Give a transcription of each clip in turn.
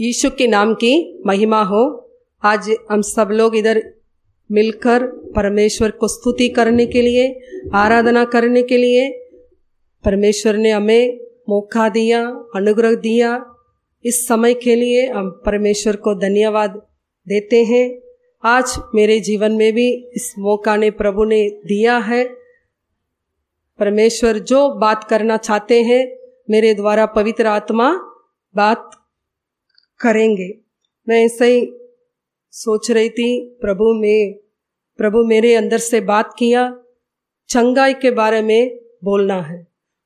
यीशु के नाम की महिमा हो आज हम सब लोग इधर मिलकर परमेश्वर को स्तुति करने के लिए आराधना करने के लिए परमेश्वर ने हमें मौका दिया अनुग्रह दिया इस समय के लिए हम परमेश्वर को धन्यवाद देते हैं आज मेरे जीवन में भी इस मौका ने प्रभु ने दिया है परमेश्वर जो बात करना चाहते हैं मेरे द्वारा पवित्र आत्मा बात करेंगे मैं ऐसे ही सोच रही थी प्रभु में प्रभु मेरे अंदर से बात किया चंगाई के बारे में बोलना है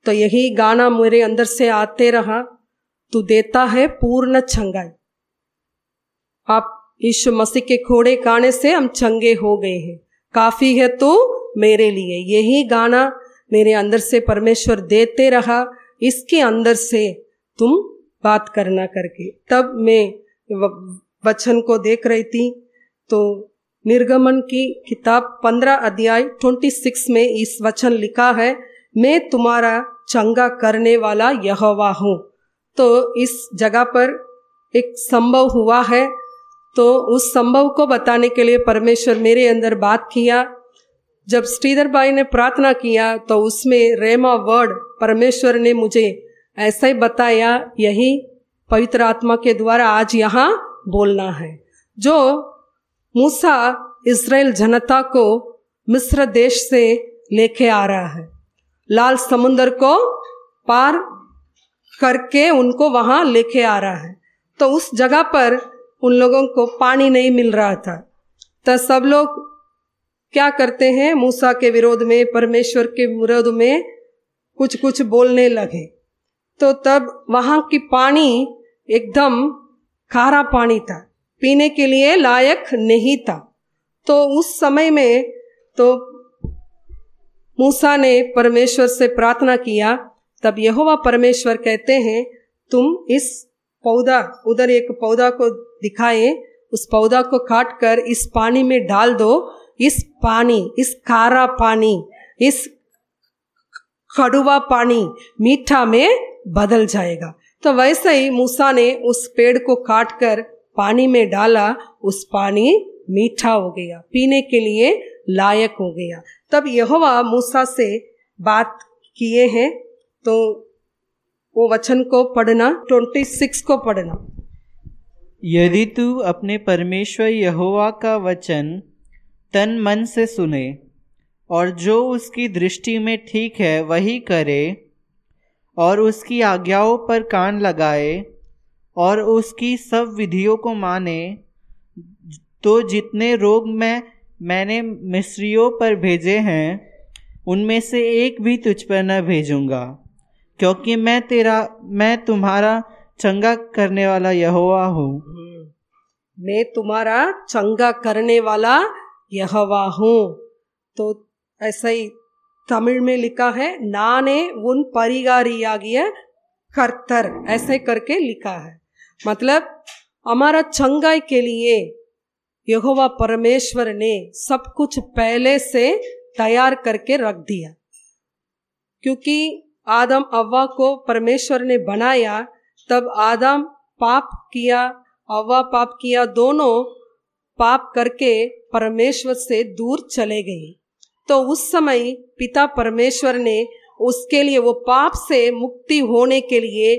तो यही गाना मेरे अंदर से आते रहा तू देता है पूर्ण चंगाई आप यीशु मसीह के खोड़े गाने से हम चंगे हो गए हैं काफ़ी है तो मेरे लिए यही गाना मेरे अंदर से परमेश्वर देते रहा इसके अंदर से तुम बात करना करके तब मैं वचन को देख रही थी तो निर्गमन की किताब पंद्रह अध्याय ट्वेंटी सिक्स में इस वचन लिखा है मैं तुम्हारा चंगा करने वाला यहवा हूँ तो इस जगह पर एक संभव हुआ है तो उस संभव को बताने के लिए परमेश्वर मेरे अंदर बात किया जब श्रीधर भाई ने प्रार्थना किया तो उसमें रेमा वर्ड परमेश्वर ने मुझे ऐसा ही बताया यही पवित्र आत्मा के द्वारा आज यहाँ बोलना है जो मूसा इसराइल जनता को मिस्र देश से लेके आ रहा है लाल समुंदर को पार करके उनको वहाँ लेके आ रहा है तो उस जगह पर उन लोगों को पानी नहीं मिल रहा था तो सब लोग क्या करते हैं मूसा के विरोध में परमेश्वर के विरोध में कुछ कुछ बोलने लगे तो तब वहां की पानी एकदम खारा पानी था पीने के लिए लायक नहीं था तो उस समय में तो मूसा ने परमेश्वर से प्रार्थना किया तब यहोवा परमेश्वर कहते हैं तुम इस पौधा उधर एक पौधा को दिखाए उस पौधा को काट कर इस पानी में डाल दो इस पानी इस खारा पानी इस कड़ुआ पानी मीठा में बदल जाएगा तो वैसे ही मूसा ने उस पेड़ को काट कर पानी में डाला उस पानी मीठा हो गया पीने के लिए लायक हो गया तब यहोवा मूसा से बात किए हैं तो वो वचन को पढ़ना ट्वेंटी सिक्स को पढ़ना यदि तू अपने परमेश्वर यहोवा का वचन तन मन से सुने और जो उसकी दृष्टि में ठीक है वही करे और उसकी आज्ञाओं पर कान लगाए और उसकी सब विधियों को माने तो जितने रोग मैं मैंने मिस्रियों पर भेजे हैं उनमें से एक भी तुझ पर न भेजूंगा क्योंकि मैं तेरा मैं तुम्हारा चंगा करने वाला यहोवा हूँ मैं तुम्हारा चंगा करने वाला हुआ हूँ तो ऐसा ही तमिल में लिखा है नाने उन परिगारियागिय कर्तर ऐसे करके लिखा है मतलब हमारा चंगाई के लिए यहोवा परमेश्वर ने सब कुछ पहले से तैयार करके रख दिया क्योंकि आदम अव्वा को परमेश्वर ने बनाया तब आदम पाप किया अव्वा पाप किया दोनों पाप करके परमेश्वर से दूर चले गए तो उस समय पिता परमेश्वर ने उसके लिए वो पाप से मुक्ति होने के लिए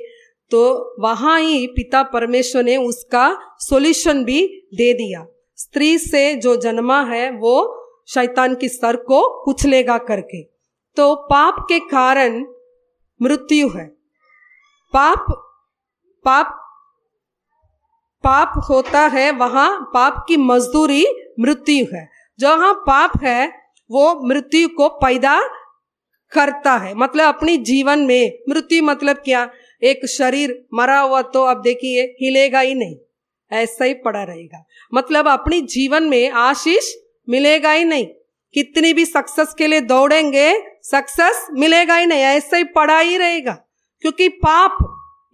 तो वहां ही पिता परमेश्वर ने उसका सॉल्यूशन भी दे दिया स्त्री से जो जन्मा है वो शैतान की सर को कुचलेगा करके तो पाप के कारण मृत्यु है पाप पाप पाप होता है वहां पाप की मजदूरी मृत्यु है जहां पाप है वो मृत्यु को पैदा करता है मतलब अपनी जीवन में मृत्यु मतलब क्या एक शरीर मरा हुआ तो अब देखिए हिलेगा ही नहीं ऐसा ही पड़ा रहेगा मतलब अपनी जीवन में आशीष मिलेगा ही नहीं कितनी भी सक्सेस के लिए दौड़ेंगे सक्सेस मिलेगा ही नहीं ऐसा ही पड़ा ही रहेगा क्योंकि पाप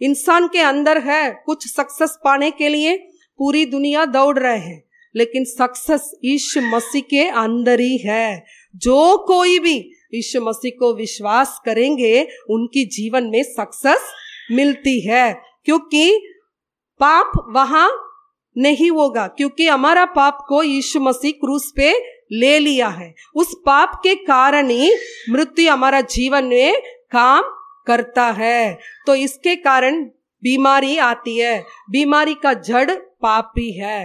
इंसान के अंदर है कुछ सक्सेस पाने के लिए पूरी दुनिया दौड़ रहे हैं लेकिन सक्सेस ईश्व मसीह के अंदर ही है जो कोई भी ईश्व मसीह को विश्वास करेंगे उनकी जीवन में सक्सेस मिलती है क्योंकि पाप वहां नहीं होगा क्योंकि हमारा पाप को यीशु मसीह क्रूस पे ले लिया है उस पाप के कारण ही मृत्यु हमारा जीवन में काम करता है तो इसके कारण बीमारी आती है बीमारी का जड़ पाप ही है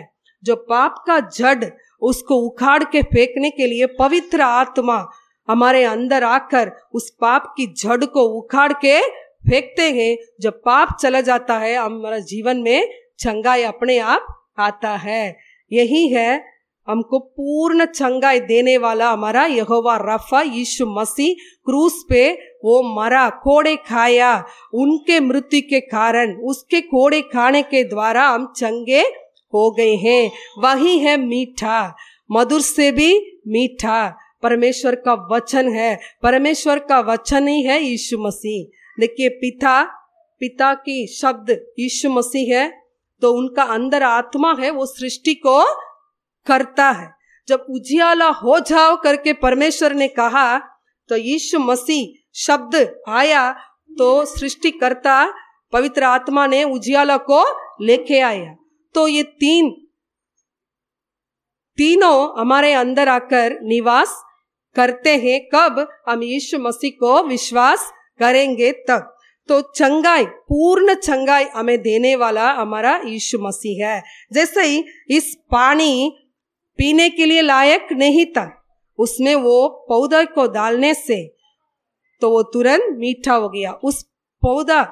जो पाप का जड़ उसको उखाड़ के फेंकने के लिए पवित्र आत्मा हमारे अंदर आकर उस पाप की जड़ को उखाड़ के फेंकते हैं जब पाप चला जाता है हमारा जीवन में चंगाई अपने आप आता है यही है हमको पूर्ण चंगाई देने वाला हमारा यहोवा रफा यीशु मसीह क्रूस पे वो मरा कोड़े खाया उनके मृत्यु के कारण उसके कोड़े खाने के द्वारा हम चंगे हो गए हैं वही है मीठा मधुर से भी मीठा परमेश्वर का वचन है परमेश्वर का वचन ही है यीशु मसीह देखिए पिता पिता की शब्द यीशु मसीह है तो उनका अंदर आत्मा है वो सृष्टि को करता है जब उजियाला हो जाओ करके परमेश्वर ने कहा तो यीशु मसीह शब्द आया तो सृष्टि करता पवित्र आत्मा ने उजियाला को लेके आया तो ये तीन तीनों हमारे अंदर आकर निवास करते हैं कब हम यीशु मसीह को विश्वास करेंगे तब तो चंगाई पूर्ण चंगाई हमें देने वाला हमारा यीशु मसीह है जैसे ही इस पानी पीने के लिए लायक नहीं था उसमें वो पौधा को डालने से तो वो तुरंत मीठा हो गया उस पौधा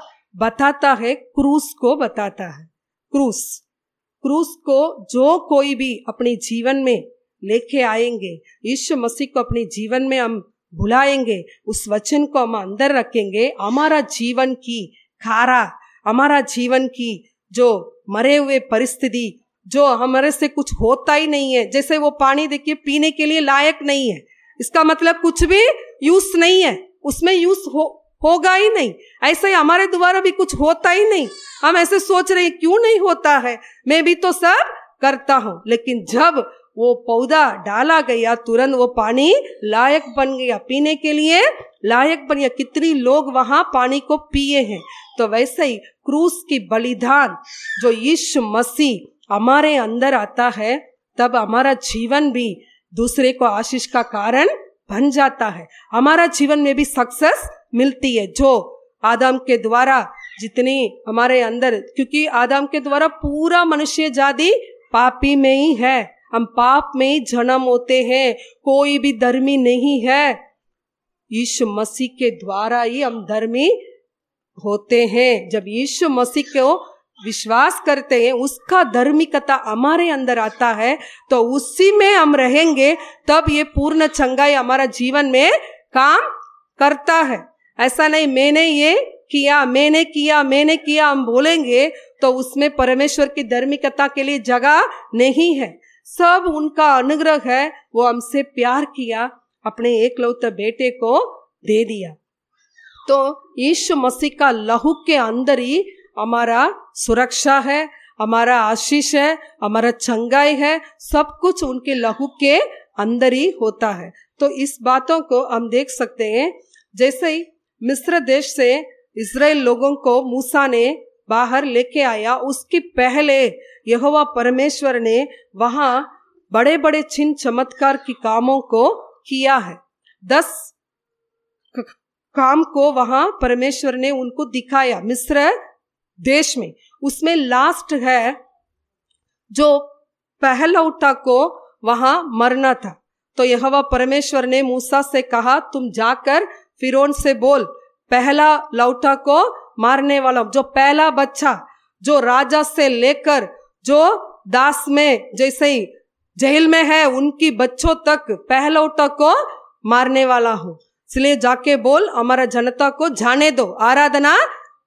बताता है क्रूस को बताता है क्रूस क्रूस को जो कोई भी अपने जीवन में लेके आएंगे यीशु मसीह को अपने जीवन में हम भुलाएंगे उस वचन को हम अंदर रखेंगे हमारा जीवन की खारा हमारा जीवन की जो मरे हुए परिस्थिति जो हमारे से कुछ होता ही नहीं है जैसे वो पानी देखिए पीने के लिए लायक नहीं है इसका मतलब कुछ भी यूज नहीं है उसमें यूज हो होगा ही नहीं ऐसे ही हमारे द्वारा भी कुछ होता ही नहीं हम ऐसे सोच रहे क्यों नहीं होता है मैं भी तो सब करता हूं लेकिन जब वो पौधा डाला गया तुरंत वो पानी लायक बन गया पीने के लिए लायक बन गया कितनी लोग वहां पानी को पिए हैं तो वैसे ही क्रूस की बलिदान जो यीशु मसीह हमारे अंदर आता है तब हमारा जीवन भी दूसरे को आशीष का कारण बन जाता है हमारा जीवन में भी सक्सेस मिलती है जो आदम के द्वारा जितनी हमारे अंदर क्योंकि आदम के द्वारा पूरा मनुष्य जाति पापी में ही है हम पाप में ही जन्म होते हैं कोई भी धर्मी नहीं है यीशु मसीह के द्वारा ही हम धर्मी होते हैं जब यीशु मसीह को विश्वास करते हैं उसका धर्मिकता हमारे अंदर आता है तो उसी में हम रहेंगे तब ये पूर्ण चंगाई हमारा जीवन में काम करता है ऐसा नहीं मैंने ये किया मैंने किया मैंने किया हम बोलेंगे तो उसमें परमेश्वर की धर्मिकता के लिए जगह नहीं है सब उनका अनुग्रह है वो हमसे प्यार किया अपने एकलौते बेटे को दे दिया तो यीशु मसीह का लहू के अंदर ही हमारा सुरक्षा है हमारा आशीष है हमारा चंगाई है सब कुछ उनके लहू के अंदर ही होता है तो इस बातों को हम देख सकते हैं जैसे ही मिस्र देश से इसराइल लोगों को मूसा ने बाहर लेके आया उसकी पहले यहोवा परमेश्वर ने वहां बड़े बड़े छिन चमत्कार के कामों को किया है दस काम को वहां परमेश्वर ने उनको दिखाया मिस्र देश में उसमें लास्ट है जो पहलौटा को वहां मरना था तो यहवा परमेश्वर ने मूसा से कहा तुम जाकर फिर से बोल पहला लौटा को मारने वाला जो पहला बच्चा जो राजा से लेकर जो दास में जैसे ही जेल में है उनकी बच्चों तक पहलौटा को मारने वाला हूं इसलिए जाके बोल हमारा जनता को जाने दो आराधना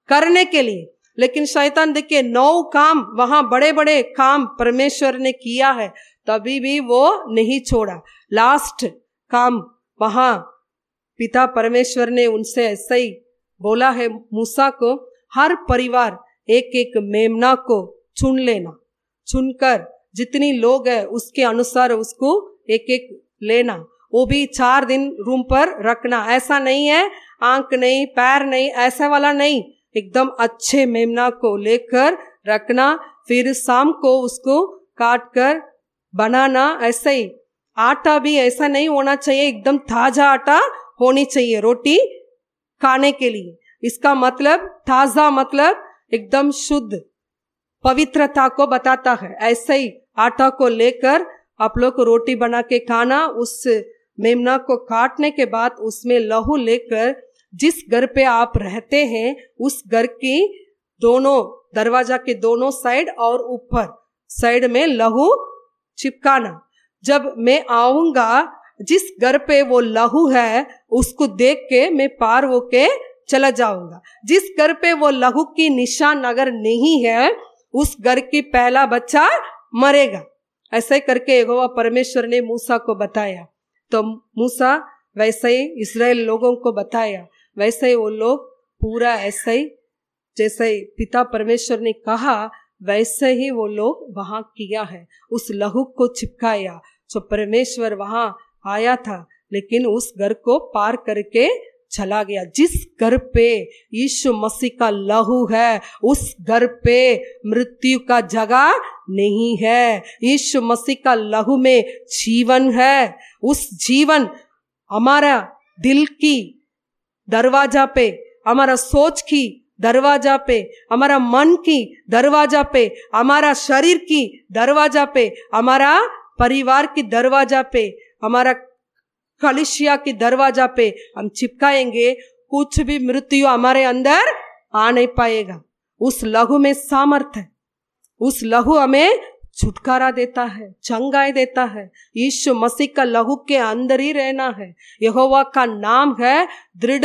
करने के लिए लेकिन शैतान देखिए नौ काम वहां बड़े बड़े काम परमेश्वर ने किया है तभी भी वो नहीं छोड़ा लास्ट काम वहां पिता परमेश्वर ने उनसे ऐसा ही बोला है मूसा को हर परिवार एक एक मेमना को चुन लेना चुनकर जितनी लोग है उसके अनुसार उसको एक एक लेना वो भी चार दिन रूम पर रखना ऐसा नहीं है आंख नहीं पैर नहीं ऐसा वाला नहीं एकदम अच्छे मेमना को लेकर रखना फिर शाम को उसको काट कर बनाना ऐसे ही आटा भी ऐसा नहीं होना चाहिए एकदम ताजा आटा होनी चाहिए रोटी खाने के लिए इसका मतलब ताजा मतलब एकदम शुद्ध पवित्रता को बताता है ऐसे ही आटा को लेकर आप लोग को रोटी बना के खाना उस मेमना को काटने के बाद उसमें लहू लेकर जिस घर पे आप रहते हैं उस घर की दोनों दरवाजा के दोनों साइड और ऊपर साइड में लहू चिपकाना जब मैं आऊंगा जिस घर पे वो लहू है उसको देख के मैं पार होके चला जाऊंगा जिस घर पे वो लहू की निशान अगर नहीं है उस घर की पहला बच्चा मरेगा ऐसे करके यहोवा परमेश्वर ने मूसा को बताया तो मूसा वैसे ही इसराइल लोगों को बताया वैसे ही वो लोग पूरा ऐसे ही जैसे पिता परमेश्वर ने कहा वैसे ही वो लोग वहां किया है उस लहू को चिपकाया जो तो परमेश्वर वहाँ आया था लेकिन उस घर को पार करके चला गया जिस घर पे यीशु मसीह का लहू है उस घर पे मृत्यु का जगह नहीं है यीशु मसीह का लहू में जीवन है उस जीवन हमारा दिल की दरवाजा पे हमारा सोच की दरवाजा पे हमारा मन की दरवाजा पे हमारा शरीर की दरवाजा पे हमारा परिवार की दरवाजा पे हमारा कलिशिया के दरवाजा पे हम चिपकाएंगे कुछ भी मृत्यु हमारे अंदर आ नहीं पाएगा उस लहू में सामर्थ है उस लहू हमें छुटकारा देता है चंगाई देता है यीशु मसीह का लहू के अंदर ही रहना है यहोवा का नाम है दृढ़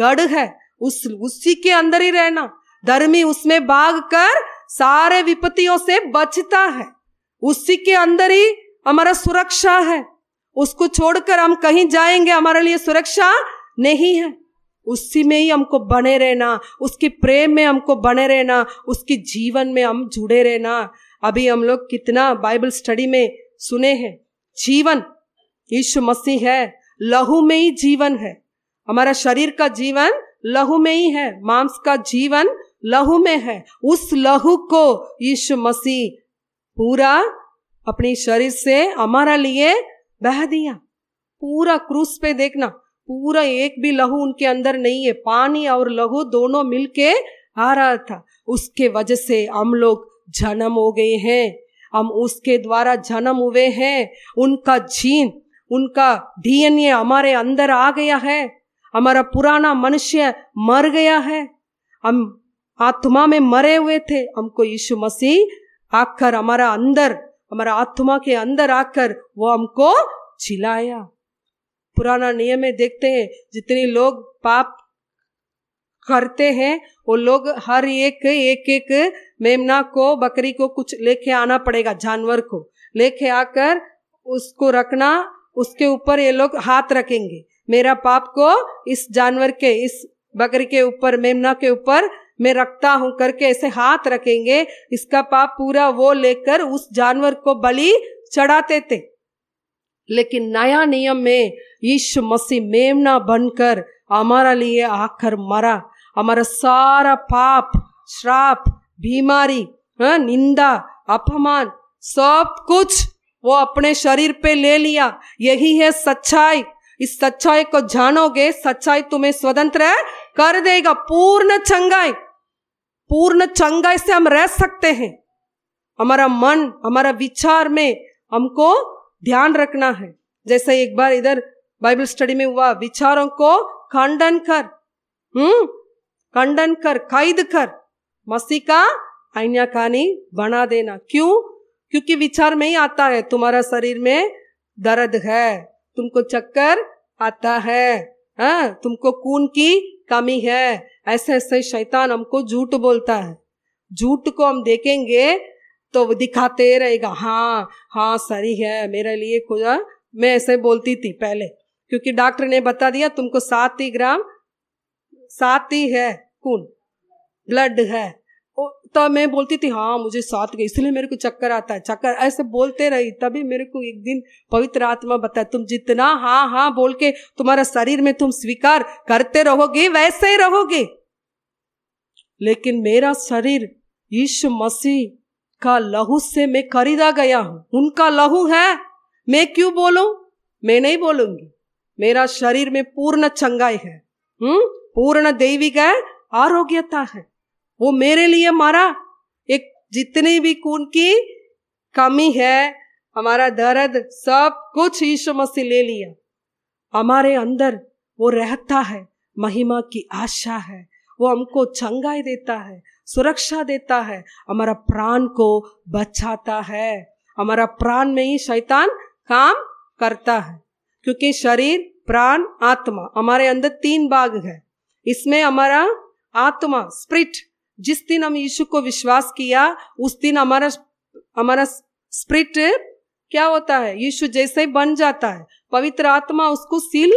गढ़ है उस उसी के अंदर ही रहना धर्मी उसमें भाग कर सारे विपत्तियों से बचता है उसी के अंदर ही हमारा सुरक्षा है उसको छोड़कर हम कहीं जाएंगे हमारे लिए सुरक्षा नहीं है उसी में ही हमको बने रहना उसके प्रेम में हमको बने रहना उसके जीवन में हम जुड़े रहना अभी हम लोग कितना बाइबल स्टडी में सुने हैं जीवन यीशु मसीह है लहू में ही जीवन है हमारा शरीर का जीवन लहू में ही है मांस का जीवन लहू में है उस लहू को यीशु मसीह पूरा अपने शरीर से हमारा लिए बह दिया पूरा क्रूस पे देखना पूरा एक भी लहू उनके अंदर नहीं है पानी और लहू दोनों मिलके आ रहा था उसके वजह से हम लोग जन्म हो गए हैं हम उसके द्वारा जन्म हुए हैं उनका जीन उनका डीएनए हमारे अंदर आ गया है हमारा पुराना मनुष्य मर गया है हम आत्मा में मरे हुए थे हमको यीशु मसीह आकर हमारा अंदर हमारा आत्मा के अंदर आकर वो हमको चिल्लाया पुराना नियम में देखते हैं जितने लोग पाप करते हैं वो लोग हर एक एक एक मेमना को बकरी को कुछ लेके आना पड़ेगा जानवर को लेके आकर उसको रखना उसके ऊपर ये लोग हाथ रखेंगे मेरा पाप को इस जानवर के इस बकरी के ऊपर मेमना के ऊपर मैं रखता हूं करके ऐसे हाथ रखेंगे इसका पाप पूरा वो लेकर उस जानवर को बलि चढ़ाते थे लेकिन नया नियम में यीशु मसीह मेमना बनकर हमारा लिए आकर मरा हमारा सारा पाप श्राप बीमारी हाँ, निंदा अपमान सब कुछ वो अपने शरीर पे ले लिया यही है सच्चाई इस सच्चाई को जानोगे सच्चाई तुम्हें स्वतंत्र कर देगा पूर्ण चंगाई पूर्ण चंगाई से हम रह सकते हैं हमारा मन हमारा विचार में हमको ध्यान रखना है जैसे एक बार इधर बाइबल स्टडी में हुआ विचारों को खंडन कर हम्म खंडन कर कैद कर मसी का कहानी बना देना क्यों क्योंकि विचार में ही आता है तुम्हारा शरीर में दर्द है तुमको चक्कर आता है हाँ, तुमको खून की कमी है ऐसे ऐसे शैतान हमको झूठ बोलता है झूठ को हम देखेंगे तो वो दिखाते रहेगा हाँ हाँ सही है मेरे लिए खुदा हाँ, मैं ऐसे बोलती थी पहले क्योंकि डॉक्टर ने बता दिया तुमको सात ही ग्राम सात ही है खून ब्लड है तो मैं बोलती थी हाँ मुझे साथ गई इसलिए मेरे को चक्कर आता है चक्कर ऐसे बोलते रही तभी मेरे को एक दिन पवित्र आत्मा बताया तुम जितना हाँ हाँ बोल के तुम्हारा शरीर में तुम स्वीकार करते रहोगे वैसे ही रहोगे लेकिन मेरा शरीर यीशु मसीह का लहू से मैं खरीदा गया हूं उनका लहू है मैं क्यों बोलू मैं नहीं बोलूंगी मेरा शरीर में पूर्ण चंगाई है हम्म पूर्ण दैविक आरोग्यता है वो मेरे लिए मारा एक जितनी भी खून की कमी है हमारा दर्द सब कुछ यीशु मसीह ले लिया हमारे अंदर वो रहता है महिमा की आशा है वो हमको चंगाई देता है सुरक्षा देता है हमारा प्राण को बचाता है हमारा प्राण में ही शैतान काम करता है क्योंकि शरीर प्राण आत्मा हमारे अंदर तीन भाग है इसमें हमारा आत्मा स्प्रिट जिस दिन हम यीशु को विश्वास किया उस दिन हमारा हमारा स्प्रिट क्या होता है यीशु जैसे बन जाता है पवित्र आत्मा उसको सील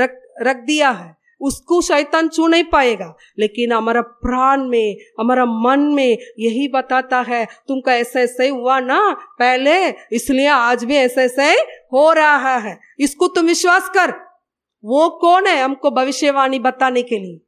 रख रख दिया है उसको शैतान छू नहीं पाएगा लेकिन हमारा प्राण में हमारा मन में यही बताता है तुमका ऐसा ऐसे हुआ ना पहले इसलिए आज भी ऐसा ऐसे हो रहा है इसको तुम विश्वास कर वो कौन है हमको भविष्यवाणी बताने के लिए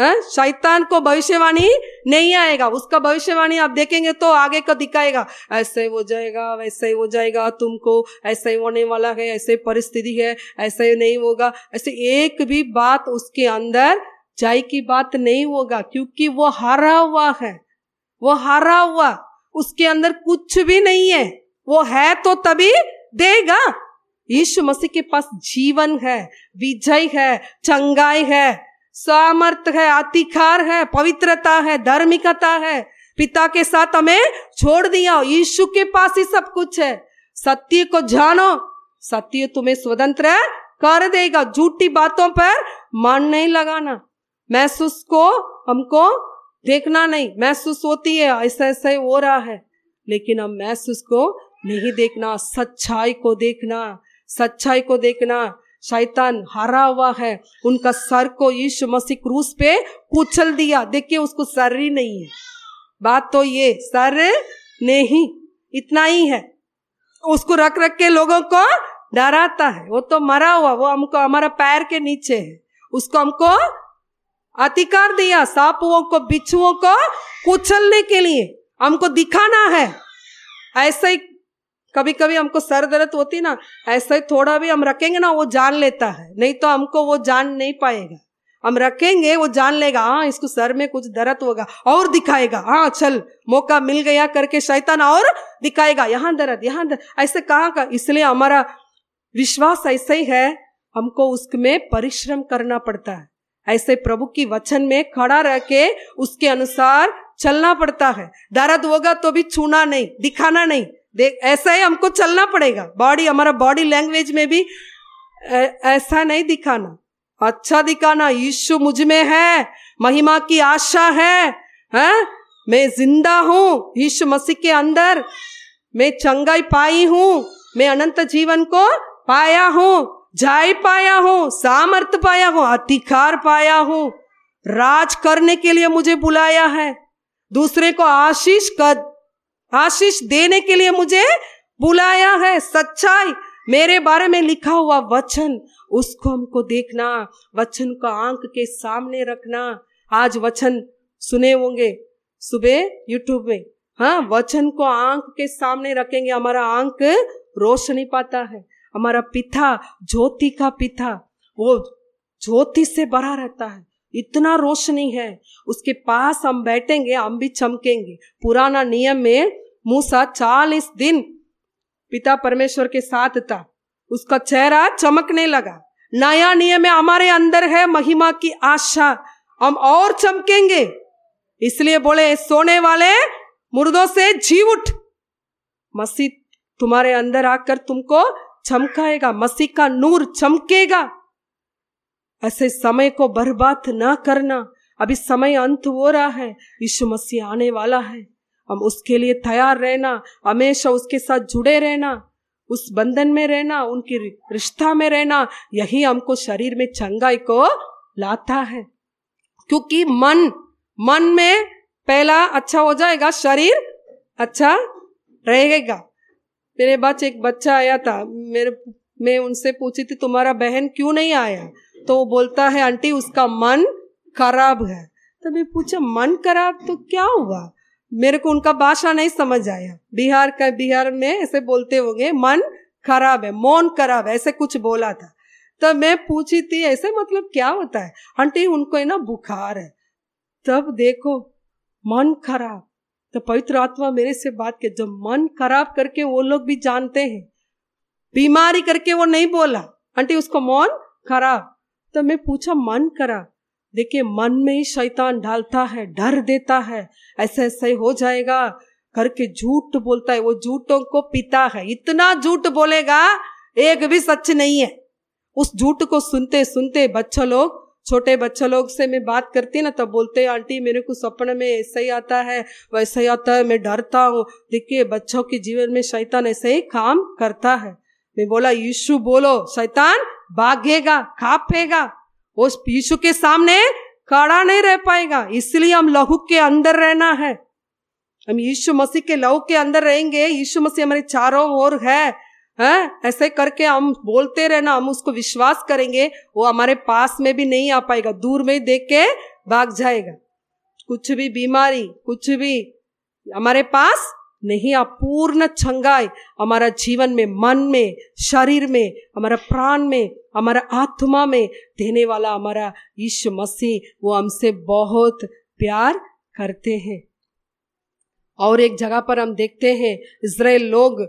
है शैतान को भविष्यवाणी नहीं आएगा उसका भविष्यवाणी आप देखेंगे तो आगे को दिखाएगा ऐसे हो जाएगा वैसे हो जाएगा तुमको ऐसे होने वाला है ऐसे परिस्थिति है ऐसे नहीं होगा ऐसे एक भी बात उसके अंदर जाय की बात नहीं होगा क्योंकि वो हरा हुआ है वो हरा हुआ उसके अंदर कुछ भी नहीं है वो है तो तभी देगा यीशु मसीह के पास जीवन है विजय है चंगाई है सामर्थ है अतिकार है पवित्रता है धार्मिकता है पिता के साथ हमें छोड़ दिया यीशु के पास ही सब कुछ है सत्य को जानो सत्य तुम्हें स्वतंत्र कर देगा झूठी बातों पर मन नहीं लगाना महसूस को हमको देखना नहीं महसूस होती है ऐसा ऐसा हो रहा है लेकिन हम महसूस को नहीं देखना सच्चाई को देखना सच्चाई को देखना शैतान हरा हुआ है उनका सर को यीशु मसीह क्रूस पे कुचल दिया देखिए उसको सर ही नहीं है बात तो ये सर नहीं इतना ही है उसको रख रख के लोगों को डराता है वो तो मरा हुआ वो हमको हमारा पैर के नीचे है उसको हमको अधिकार दिया सापुओं को बिच्छुओं को कुचलने के लिए हमको दिखाना है ऐसे ही कभी कभी हमको सर दर्द होती ना ऐसे थोड़ा भी हम रखेंगे ना वो जान लेता है नहीं तो हमको वो जान नहीं पाएगा हम रखेंगे वो जान लेगा हाँ इसको सर में कुछ दर्द होगा और दिखाएगा हाँ चल मौका मिल गया करके शैतान और दिखाएगा यहाँ दर्द यहाँ दर्द ऐसे कहाँ का इसलिए हमारा विश्वास ऐसे ही है हमको उसमें परिश्रम करना पड़ता है ऐसे प्रभु की वचन में खड़ा रह के उसके अनुसार चलना पड़ता है दर्द होगा तो भी छूना नहीं दिखाना नहीं देख ऐसा ही हमको चलना पड़ेगा बॉडी हमारा बॉडी लैंग्वेज में भी ऐसा नहीं दिखाना अच्छा दिखाना यीशु मुझ में है महिमा की आशा है है? मैं जिंदा हूँ यीशु मसीह के अंदर मैं चंगाई पाई हूँ मैं अनंत जीवन को पाया हूँ जाय पाया हूँ सामर्थ पाया हूँ अधिकार पाया हूँ राज करने के लिए मुझे बुलाया है दूसरे को आशीष कर आशीष देने के लिए मुझे बुलाया है सच्चाई मेरे बारे में लिखा हुआ वचन उसको हमको देखना वचन को आंख के सामने रखना आज वचन सुने होंगे सुबह यूट्यूब में हाँ वचन को आंख के सामने रखेंगे हमारा आंख रोशनी पाता है हमारा पिता ज्योति का पिता वो ज्योति से भरा रहता है इतना रोशनी है उसके पास हम बैठेंगे हम भी चमकेंगे पुराना नियम में मूसा चालीस दिन पिता परमेश्वर के साथ था उसका चेहरा चमकने लगा नया नियम में हमारे अंदर है महिमा की आशा हम और चमकेंगे इसलिए बोले सोने वाले मुर्दों से जी उठ मसीह तुम्हारे अंदर आकर तुमको चमकाएगा मसीह का नूर चमकेगा ऐसे समय को बर्बाद ना करना अभी समय अंत हो रहा है यीशु मसीह आने वाला है हम उसके लिए तैयार रहना हमेशा उसके साथ जुड़े रहना उस बंधन में रहना उनकी रिश्ता में रहना यही हमको शरीर में चंगाई को लाता है क्योंकि मन मन में पहला अच्छा हो जाएगा शरीर अच्छा रहेगा मेरे बाद एक बच्चा आया था मेरे मैं उनसे पूछी थी तुम्हारा बहन क्यों नहीं आया तो बोलता है आंटी उसका मन खराब है तो मैं पूछा मन खराब तो क्या हुआ मेरे को उनका भाषा नहीं समझ आया बिहार का बिहार में ऐसे बोलते होंगे मन खराब है मौन खराब है ऐसे कुछ बोला था तब तो मैं पूछी थी ऐसे मतलब क्या होता है आंटी उनको है ना बुखार है तब देखो मन खराब तो पवित्र आत्मा मेरे से बात के जब मन खराब करके वो लोग भी जानते हैं बीमारी करके वो नहीं बोला आंटी उसको मौन खराब तो मैं पूछा मन करा देखिए मन में ही शैतान डालता है डर देता है ऐसे ऐसे हो जाएगा करके झूठ बोलता है वो झूठों को पिता है इतना झूठ बोलेगा एक भी सच नहीं है उस झूठ को सुनते सुनते बच्चों लोग छोटे बच्चों लोग से मैं बात करती ना तब तो बोलते आंटी मेरे को सपने में ऐसा ही आता है वैसे ही आता है मैं डरता हूँ देखिए बच्चों के जीवन में शैतान ऐसे ही काम करता है मैं बोला यीशु बोलो शैतान भागेगा खापेगा उस यीशु के सामने खड़ा नहीं रह पाएगा इसलिए हम लहू के अंदर रहना है हम यीशु मसीह के लहू के अंदर रहेंगे यीशु मसीह हमारे चारों ओर है हैं ऐसे करके हम बोलते रहना हम उसको विश्वास करेंगे वो हमारे पास में भी नहीं आ पाएगा दूर में ही देख के भाग जाएगा कुछ भी बीमारी कुछ भी हमारे पास नहीं आप पूर्ण छंगाई हमारा जीवन में मन में शरीर में हमारा प्राण में हमारा आत्मा में देने वाला हमारा यीशु मसीह वो हमसे बहुत प्यार करते हैं और एक जगह पर हम देखते हैं इसराइल लोग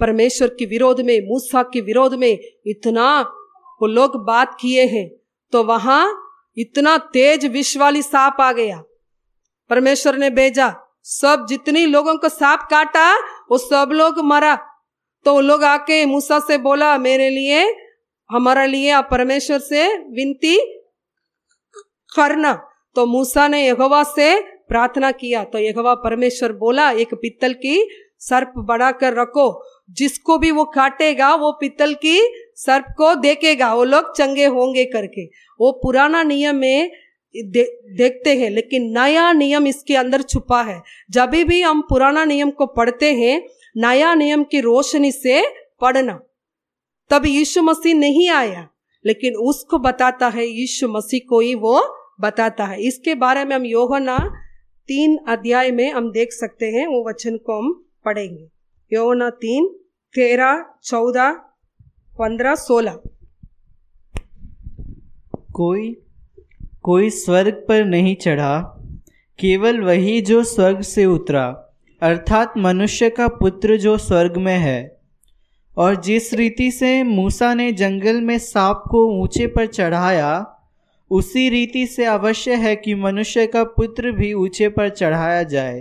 परमेश्वर के विरोध में मूसा के विरोध में इतना वो लोग बात किए हैं तो वहां इतना तेज विश्व वाली सांप आ गया परमेश्वर ने भेजा सब जितनी लोगों को सांप काटा वो सब लोग मरा तो लोग आके मूसा से बोला मेरे लिए हमारा लिए आप परमेश्वर से विनती करना तो मूसा ने यगवा से प्रार्थना किया तो यगवा परमेश्वर बोला एक पित्तल की सर्प कर रखो जिसको भी वो काटेगा वो पित्तल की सर्प को देखेगा वो लोग चंगे होंगे करके वो पुराना नियम में दे, देखते हैं लेकिन नया नियम इसके अंदर छुपा है जब भी हम पुराना नियम को पढ़ते हैं नया नियम की रोशनी से पढ़ना तब यीशु मसीह नहीं आया लेकिन उसको बताता है यीशु मसीह को ही वो बताता है इसके बारे में हम योहना तीन अध्याय में हम देख सकते हैं वो वचन को हम पढ़ेंगे योहना तीन तेरह चौदह पंद्रह सोलह कोई कोई स्वर्ग पर नहीं चढ़ा केवल वही जो स्वर्ग से उतरा अर्थात मनुष्य का पुत्र जो स्वर्ग में है और जिस रीति से मूसा ने जंगल में सांप को ऊंचे पर चढ़ाया उसी रीति से अवश्य है कि मनुष्य का पुत्र भी ऊंचे पर चढ़ाया जाए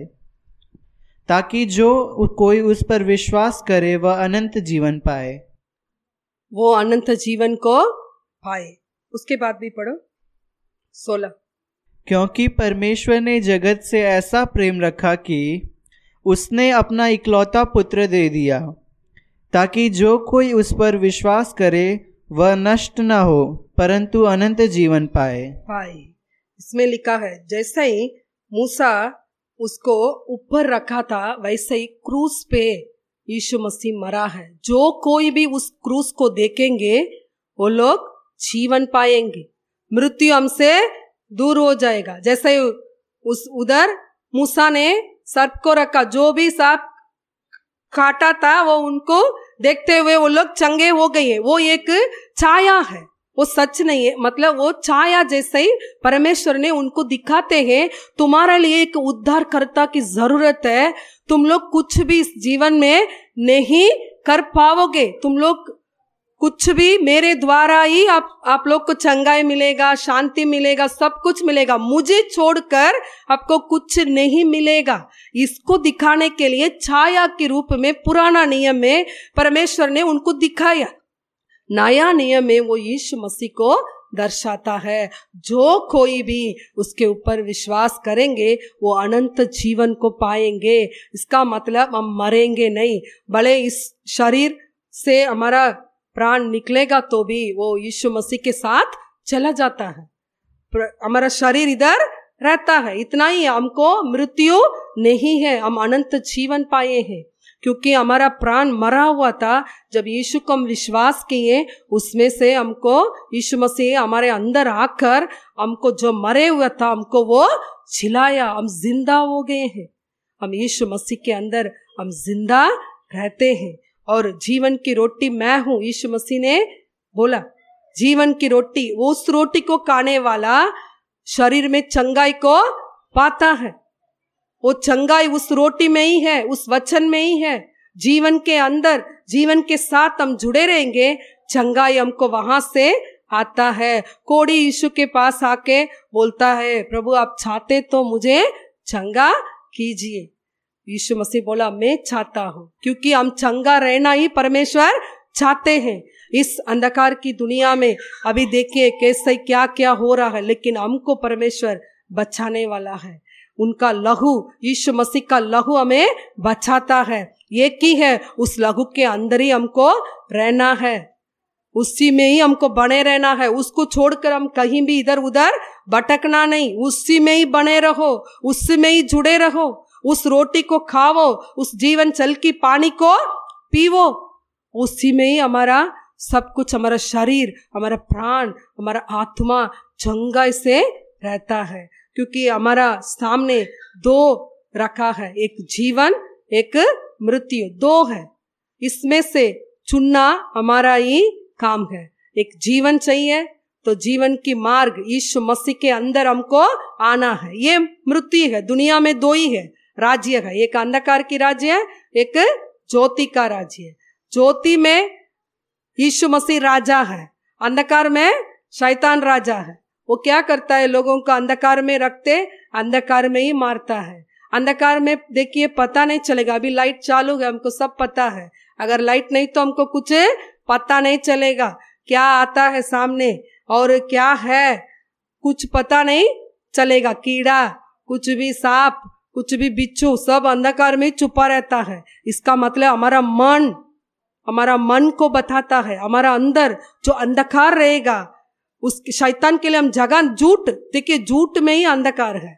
ताकि जो कोई उस पर विश्वास करे वह अनंत जीवन पाए वो अनंत जीवन को पाए उसके बाद भी पढ़ो सोलह क्योंकि परमेश्वर ने जगत से ऐसा प्रेम रखा कि उसने अपना इकलौता पुत्र दे दिया ताकि जो कोई उस पर विश्वास करे वह नष्ट न हो परंतु अनंत जीवन पाए पाए इसमें लिखा है जैसे ही मूसा उसको ऊपर रखा था वैसे ही क्रूस पे यीशु मसीह मरा है जो कोई भी उस क्रूस को देखेंगे वो लोग जीवन पाएंगे मृत्यु हमसे दूर हो जाएगा जैसे उस उधर मूसा ने सर्प को रखा जो भी सर्प काटा था वो उनको देखते हुए वो लोग चंगे हो गए वो एक छाया है वो सच नहीं है मतलब वो छाया जैसे ही परमेश्वर ने उनको दिखाते हैं तुम्हारे लिए एक उद्धारकर्ता की जरूरत है तुम लोग कुछ भी इस जीवन में नहीं कर पाओगे तुम लोग कुछ भी मेरे द्वारा ही आप आप लोग को चंगाई मिलेगा शांति मिलेगा सब कुछ मिलेगा मुझे छोड़कर आपको कुछ नहीं मिलेगा इसको दिखाने के लिए छाया के रूप में पुराना नियम में परमेश्वर ने उनको दिखाया नया नियम में वो यीशु मसीह को दर्शाता है जो कोई भी उसके ऊपर विश्वास करेंगे वो अनंत जीवन को पाएंगे इसका मतलब हम मरेंगे नहीं भले इस शरीर से हमारा प्राण निकलेगा तो भी वो यीशु मसीह के साथ चला जाता है हमारा शरीर इधर रहता है इतना ही हमको मृत्यु नहीं है हम अनंत जीवन पाए हैं क्योंकि हमारा प्राण मरा हुआ था जब यीशु को हम विश्वास किए उसमें से हमको यीशु मसीह हमारे अंदर आकर हमको जो मरे हुआ था हमको वो छिलाया हम जिंदा हो गए हैं हम यीशु मसीह के अंदर हम जिंदा रहते हैं और जीवन की रोटी मैं हूं यीशु मसीह ने बोला जीवन की रोटी वो उस रोटी को खाने वाला शरीर में चंगाई को पाता है वो चंगाई उस रोटी में ही है उस वचन में ही है जीवन के अंदर जीवन के साथ हम जुड़े रहेंगे चंगाई हमको वहां से आता है कोड़ी यीशु के पास आके बोलता है प्रभु आप चाहते तो मुझे चंगा कीजिए यीशु मसीह बोला मैं चाहता हूं क्योंकि हम चंगा रहना ही परमेश्वर चाहते हैं इस अंधकार की दुनिया में अभी देखिए कैसे क्या क्या हो रहा है लेकिन हमको परमेश्वर बचाने वाला है उनका लघु यीशु मसीह का लघु हमें बचाता है ये की है उस लघु के अंदर ही हमको रहना है उसी में ही हमको बने रहना है उसको छोड़कर हम कहीं भी इधर उधर भटकना नहीं उसी में ही बने रहो उसी में ही जुड़े रहो उस रोटी को खाओ उस जीवन चल की पानी को पीवो उसी में ही हमारा सब कुछ हमारा शरीर हमारा प्राण हमारा आत्मा चंगा से रहता है क्योंकि हमारा सामने दो रखा है एक जीवन एक मृत्यु दो है इसमें से चुनना हमारा ही काम है एक जीवन चाहिए तो जीवन की मार्ग यीशु मसीह के अंदर हमको आना है ये मृत्यु है दुनिया में दो ही है राज्य है एक अंधकार की राज्य है एक ज्योति का राज्य है ज्योति में यीशु मसीह राजा है अंधकार में शैतान राजा है वो क्या करता है लोगों को अंधकार में रखते अंधकार में ही मारता है अंधकार में देखिए पता नहीं चलेगा अभी लाइट चालू है हमको सब पता है अगर लाइट नहीं तो हमको कुछ पता नहीं चलेगा क्या आता है सामने और क्या है कुछ पता नहीं चलेगा कीड़ा कुछ भी सांप कुछ भी बिच्छू सब अंधकार में छुपा रहता है इसका मतलब हमारा मन हमारा मन को बताता है हमारा अंदर जो अंधकार रहेगा उस शैतान के लिए हम जगह झूठ देखिए झूठ में ही अंधकार है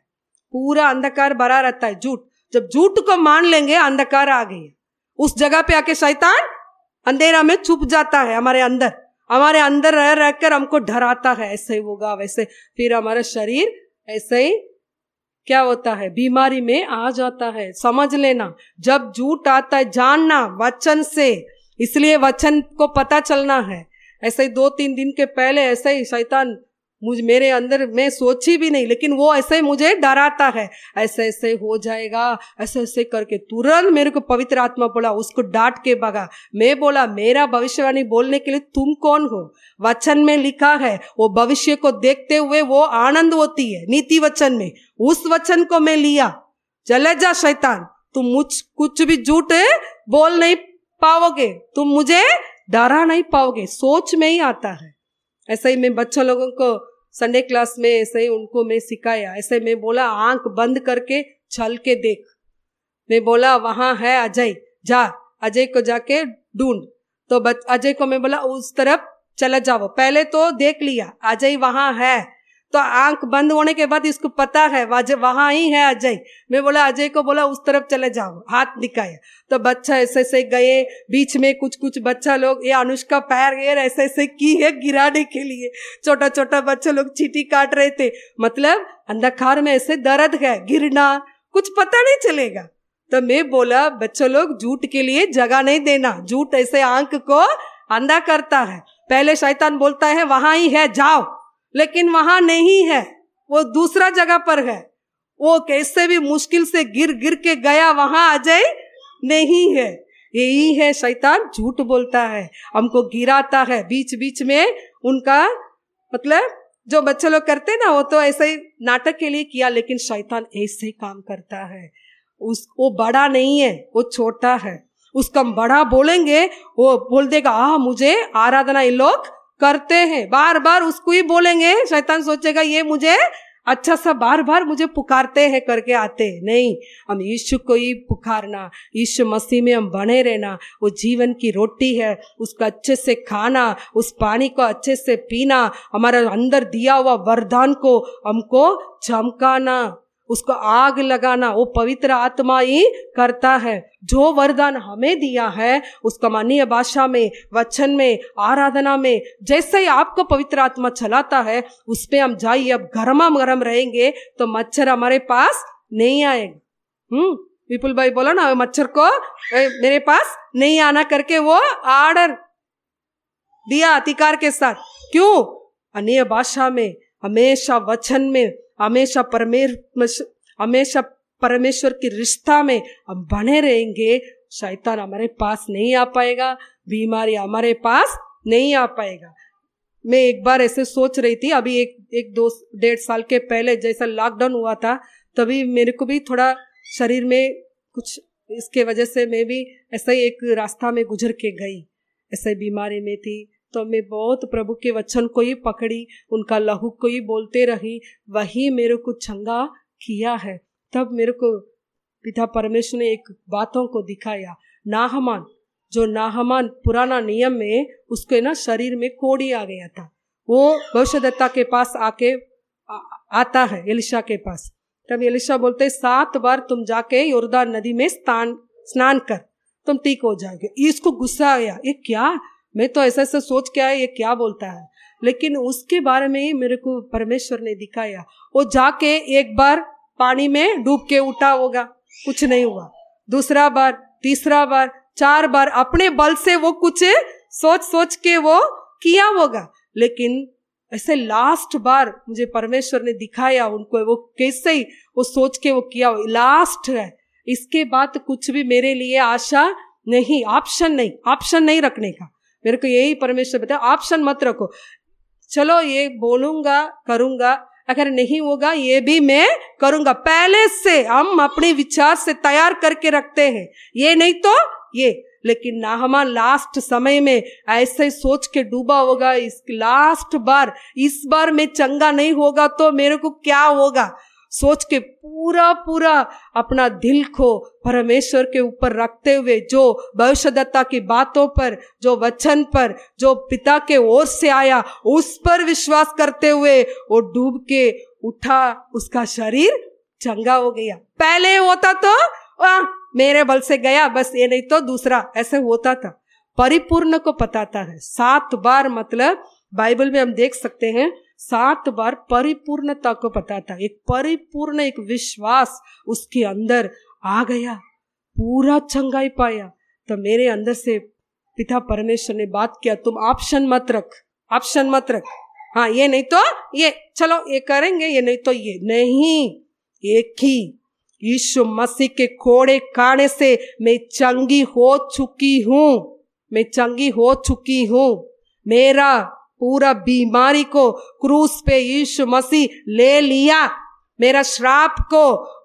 पूरा अंधकार भरा रहता है झूठ जब झूठ को मान लेंगे अंधकार आ गई उस जगह पे आके शैतान अंधेरा में छुप जाता है हमारे अंदर हमारे अंदर रह रहकर हमको डराता है ऐसे ही होगा वैसे फिर हमारा शरीर ऐसे ही क्या होता है बीमारी में आ जाता है समझ लेना जब झूठ आता है जानना वचन से इसलिए वचन को पता चलना है ऐसे ही दो तीन दिन के पहले ऐसे ही शैतान मुझ मेरे अंदर मैं सोची भी नहीं लेकिन वो ऐसे मुझे डराता है ऐसे ऐसे हो जाएगा ऐसे ऐसे करके तुरंत मेरे को पवित्र आत्मा बोला उसको डांट के भगा मैं बोला मेरा भविष्यवाणी बोलने के लिए तुम कौन हो वचन में लिखा है वो भविष्य को देखते हुए वो आनंद होती है नीति वचन में उस वचन को मैं लिया चले जा शैतान तुम मुझ कुछ भी झूठ बोल नहीं पाओगे तुम मुझे डरा नहीं पाओगे सोच में ही आता है ऐसा ही मैं बच्चों लोगों को संडे क्लास में ऐसे ही उनको मैं सिखाया ऐसे मैं बोला आंख बंद करके छल के देख मैं बोला वहां है अजय जा अजय को जाके ढूंढ तो अजय को मैं बोला उस तरफ चला जाओ पहले तो देख लिया अजय वहां है तो आंख बंद होने के बाद इसको पता है वहां ही है अजय मैं बोला अजय को बोला उस तरफ चले जाओ हाथ दिखाया तो बच्चा ऐसे ऐसे गए बीच में कुछ कुछ बच्चा लोग ये अनुष्का पैर गए ऐसे ऐसे की है गिराने के लिए छोटा छोटा बच्चा लोग चीटी काट रहे थे मतलब अंधकार में ऐसे दर्द है गिरना कुछ पता नहीं चलेगा तो मैं बोला बच्चों लोग झूठ के लिए जगह नहीं देना झूठ ऐसे आंख को अंधा करता है पहले शैतान बोलता है वहां ही है जाओ लेकिन वहां नहीं है वो दूसरा जगह पर है वो कैसे भी मुश्किल से गिर गिर के गया वहां अजय नहीं है यही है शैतान झूठ बोलता है हमको गिराता है बीच बीच में उनका मतलब जो बच्चे लोग करते ना वो तो ऐसे ही नाटक के लिए किया लेकिन शैतान ऐसे ही काम करता है उस वो बड़ा नहीं है वो छोटा है उसका हम बड़ा बोलेंगे वो बोल देगा आ मुझे आराधना इन लोग करते हैं बार बार उसको ही बोलेंगे शैतान सोचेगा ये मुझे अच्छा सा बार बार मुझे पुकारते हैं करके आते हैं नहीं हम यीशु को ही पुकारना यीशु मसीह में हम बने रहना वो जीवन की रोटी है उसको अच्छे से खाना उस पानी को अच्छे से पीना हमारा अंदर दिया हुआ वरदान को हमको चमकाना उसको आग लगाना वो पवित्र आत्मा ही करता है जो वरदान हमें दिया है उसका माननीय भाषा में वचन में आराधना में जैसे ही आपको पवित्र आत्मा चलाता है उसपे हम जाइए अब गर्मा गर्म रहेंगे तो मच्छर हमारे पास नहीं आएगा हम्म विपुल भाई बोला ना मच्छर को ए, मेरे पास नहीं आना करके वो आर्डर दिया अधिकार के साथ क्यों अन्य भाषा में हमेशा वचन में हमेशा परमेश्वर हमेशा परमेश्वर की रिश्ता में हम बने रहेंगे शैतान हमारे पास नहीं आ पाएगा बीमारी हमारे पास नहीं आ पाएगा मैं एक बार ऐसे सोच रही थी अभी एक एक दो डेढ़ साल के पहले जैसा लॉकडाउन हुआ था तभी मेरे को भी थोड़ा शरीर में कुछ इसके वजह से मैं भी ऐसा ही एक रास्ता में गुजर के गई ऐसे बीमारी में थी तो मैं बहुत प्रभु के वचन को ही पकड़ी उनका लहू को ही बोलते रही वही मेरे को चंगा किया है तब मेरे को पिता परमेश्वर ने एक बातों को दिखाया नाहमान जो नाहमान पुराना नियम में उसके ना शरीर में कोड़ी आ गया था वो भविष्यदत्ता के पास आके आता है एलिशा के पास तब एलिशा बोलते सात बार तुम जाके योरदान नदी में स्नान स्नान कर तुम ठीक हो जाओगे इसको गुस्सा आया ये क्या मैं तो ऐसा ऐसा सोच के आया ये क्या बोलता है लेकिन उसके बारे में ही मेरे को परमेश्वर ने दिखाया वो जाके एक बार पानी में डूब के उठा होगा कुछ नहीं हुआ दूसरा बार तीसरा बार चार बार अपने बल से वो कुछ सोच सोच के वो किया होगा लेकिन ऐसे लास्ट बार मुझे परमेश्वर ने दिखाया उनको वो कैसे ही वो सोच के वो किया हो लास्ट है इसके बाद कुछ भी मेरे लिए आशा नहीं ऑप्शन नहीं ऑप्शन नहीं रखने का मेरे को यही परमेश्वर बताया ऑप्शन मत रखो चलो ये बोलूंगा करूंगा अगर नहीं होगा ये भी मैं करूंगा पहले से हम अपने विचार से तैयार करके रखते हैं ये नहीं तो ये लेकिन हमारा लास्ट समय में ऐसे सोच के डूबा होगा इस लास्ट बार इस बार मैं चंगा नहीं होगा तो मेरे को क्या होगा सोच के पूरा पूरा अपना दिल को परमेश्वर के ऊपर रखते हुए जो भविष्यदत्ता की बातों पर जो वचन पर जो पिता के ओर से आया उस पर विश्वास करते हुए वो डूब के उठा उसका शरीर चंगा हो गया पहले होता तो आ, मेरे बल से गया बस ये नहीं तो दूसरा ऐसे होता था परिपूर्ण को पताता है सात बार मतलब बाइबल में हम देख सकते हैं सात बार परिपूर्णता को पता था एक परिपूर्ण एक विश्वास उसके अंदर आ गया पूरा चंगाई पाया तो मेरे अंदर से पिता परमेश्वर ने बात किया तुम ऑप्शन मत रख ऑप्शन मत रख हाँ ये नहीं तो ये चलो ये करेंगे ये नहीं तो ये नहीं एक ही यीशु मसीह के कोड़े काड़े से मैं चंगी हो चुकी हूँ मैं चंगी हो चुकी हूँ मेरा पूरा बीमारी को क्रूस पे यीशु मसीह ले लिया मेरा श्राप को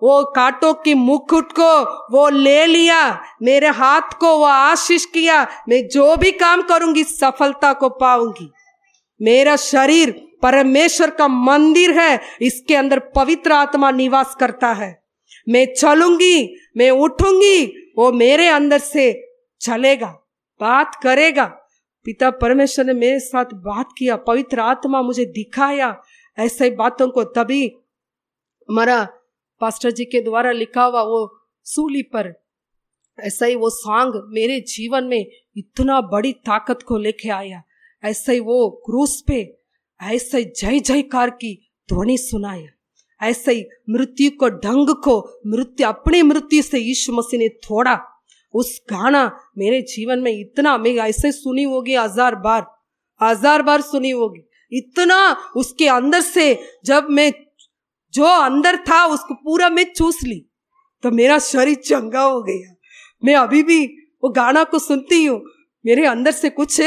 वो काटो की मुकुट को वो ले लिया मेरे हाथ को वो आशीष किया मैं जो भी काम करूंगी सफलता को पाऊंगी मेरा शरीर परमेश्वर का मंदिर है इसके अंदर पवित्र आत्मा निवास करता है मैं चलूंगी मैं उठूंगी वो मेरे अंदर से चलेगा बात करेगा पिता परमेश्वर ने मेरे साथ बात किया पवित्र आत्मा मुझे दिखाया ऐसे बातों को तभी हमारा पास्टर जी के द्वारा लिखा हुआ वो सूली पर ऐसा ही वो सांग मेरे जीवन में इतना बड़ी ताकत को लेके आया ऐसे ही वो क्रूस पे ऐसे जय जयकार की ध्वनि सुनाया ऐसे ही मृत्यु को ढंग को मृत्यु अपनी मृत्यु से यीशु मसीह ने थोड़ा उस गाना मेरे जीवन में इतना मैं ऐसे सुनी होगी हजार बार हजार बार सुनी होगी इतना उसके अंदर से जब मैं जो अंदर था उसको पूरा मैं चूस ली तो मेरा शरीर चंगा हो गया मैं अभी भी वो गाना को सुनती हूँ मेरे अंदर से कुछ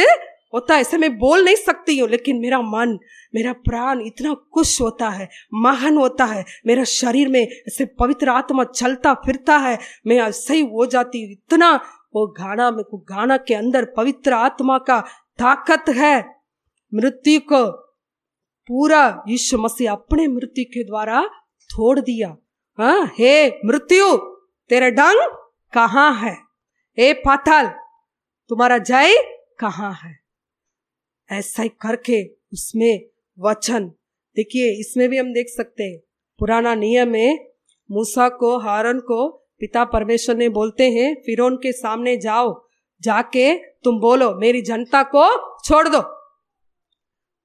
होता है ऐसे मैं बोल नहीं सकती हूँ लेकिन मेरा मन मेरा प्राण इतना खुश होता है महान होता है मेरा शरीर में ऐसे पवित्र आत्मा चलता फिरता है मैं सही हो जाती हूँ इतना वो गाना में गाना के अंदर पवित्र आत्मा का ताकत है मृत्यु को पूरा यीशु मसीह अपने मृत्यु के द्वारा छोड़ दिया हाँ हे मृत्यु तेरा डंग कहाँ है हे पाताल तुम्हारा जय कहाँ है ऐसा ही करके उसमें वचन देखिए इसमें भी हम देख सकते हैं पुराना नियम में मूसा को हारन को पिता परमेश्वर ने बोलते हैं फिर के सामने जाओ जाके तुम बोलो मेरी जनता को छोड़ दो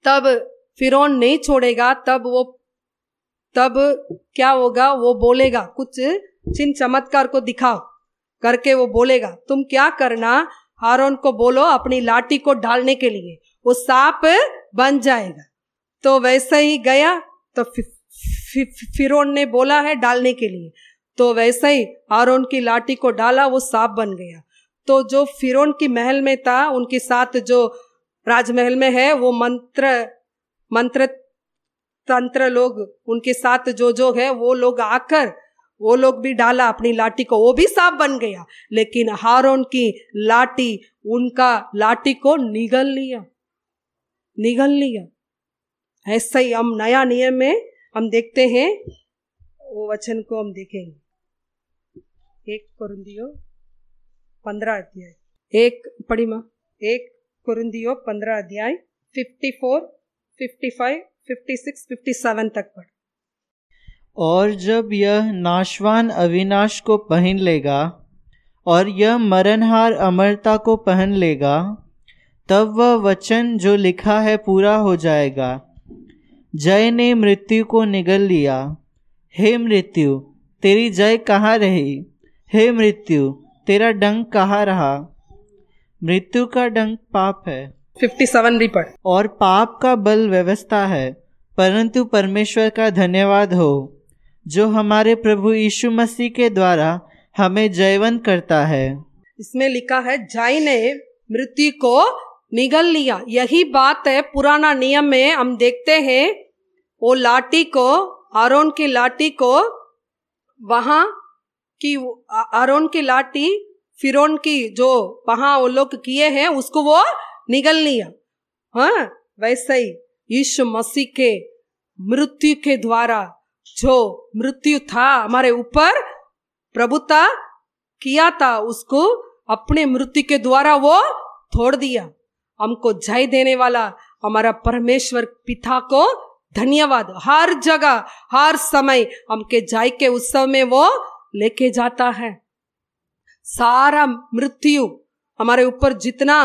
तब फिर नहीं छोड़ेगा तब वो तब क्या होगा वो बोलेगा कुछ चिन्ह चमत्कार को दिखाओ करके वो बोलेगा तुम क्या करना हारोन को बोलो अपनी लाठी को डालने के लिए वो सांप बन जाएगा तो वैसा ही गया तो फिर ने बोला है डालने के लिए तो वैसा ही आरोन की लाठी को डाला वो सांप बन गया तो जो फिरोन की महल में था उनके साथ जो राजमहल में है वो मंत्र मंत्र तंत्र लोग उनके साथ जो जो है वो लोग आकर वो लोग भी डाला अपनी लाठी को वो भी सांप बन गया लेकिन हारोन की लाठी उनका लाठी को निगल लिया निगल लिया ऐसा ही हम नया नियम में हम देखते हैं वो वचन को हम देखेंगे एक कुरुंदियो पंद्रह अध्याय एक पढ़ी माँ एक कुरुंदियो पंद्रह अध्याय fifty four fifty five fifty six fifty seven तक पढ़ और जब यह नाशवान अविनाश को पहन लेगा और यह मरणहार अमरता को पहन लेगा तब वह वचन जो लिखा है पूरा हो जाएगा जय ने मृत्यु को निगल लिया हे मृत्यु तेरी जय कहाँ रही हे मृत्यु तेरा डंक कहाँ रहा मृत्यु का डंक पाप है 57 भी पढ़ और पाप का बल व्यवस्था है परंतु परमेश्वर का धन्यवाद हो जो हमारे प्रभु यीशु मसीह के द्वारा हमें जयवंत करता है इसमें लिखा है जय ने मृत्यु को निगल लिया यही बात है पुराना नियम में हम देखते हैं वो लाठी को आरोन की लाठी को वहां की आरोन की लाठी फिरोन की जो वहां वो लोग किए हैं उसको वो निगल लिया हाँ वैसे ही यीशु मसीह के मृत्यु के द्वारा जो मृत्यु था हमारे ऊपर प्रभुता किया था उसको अपने मृत्यु के द्वारा वो थोड़ दिया हमको जय देने वाला हमारा परमेश्वर पिता को धन्यवाद हर जगह हर समय हमके जाय के उत्सव में वो लेके जाता है सारा मृत्यु हमारे ऊपर जितना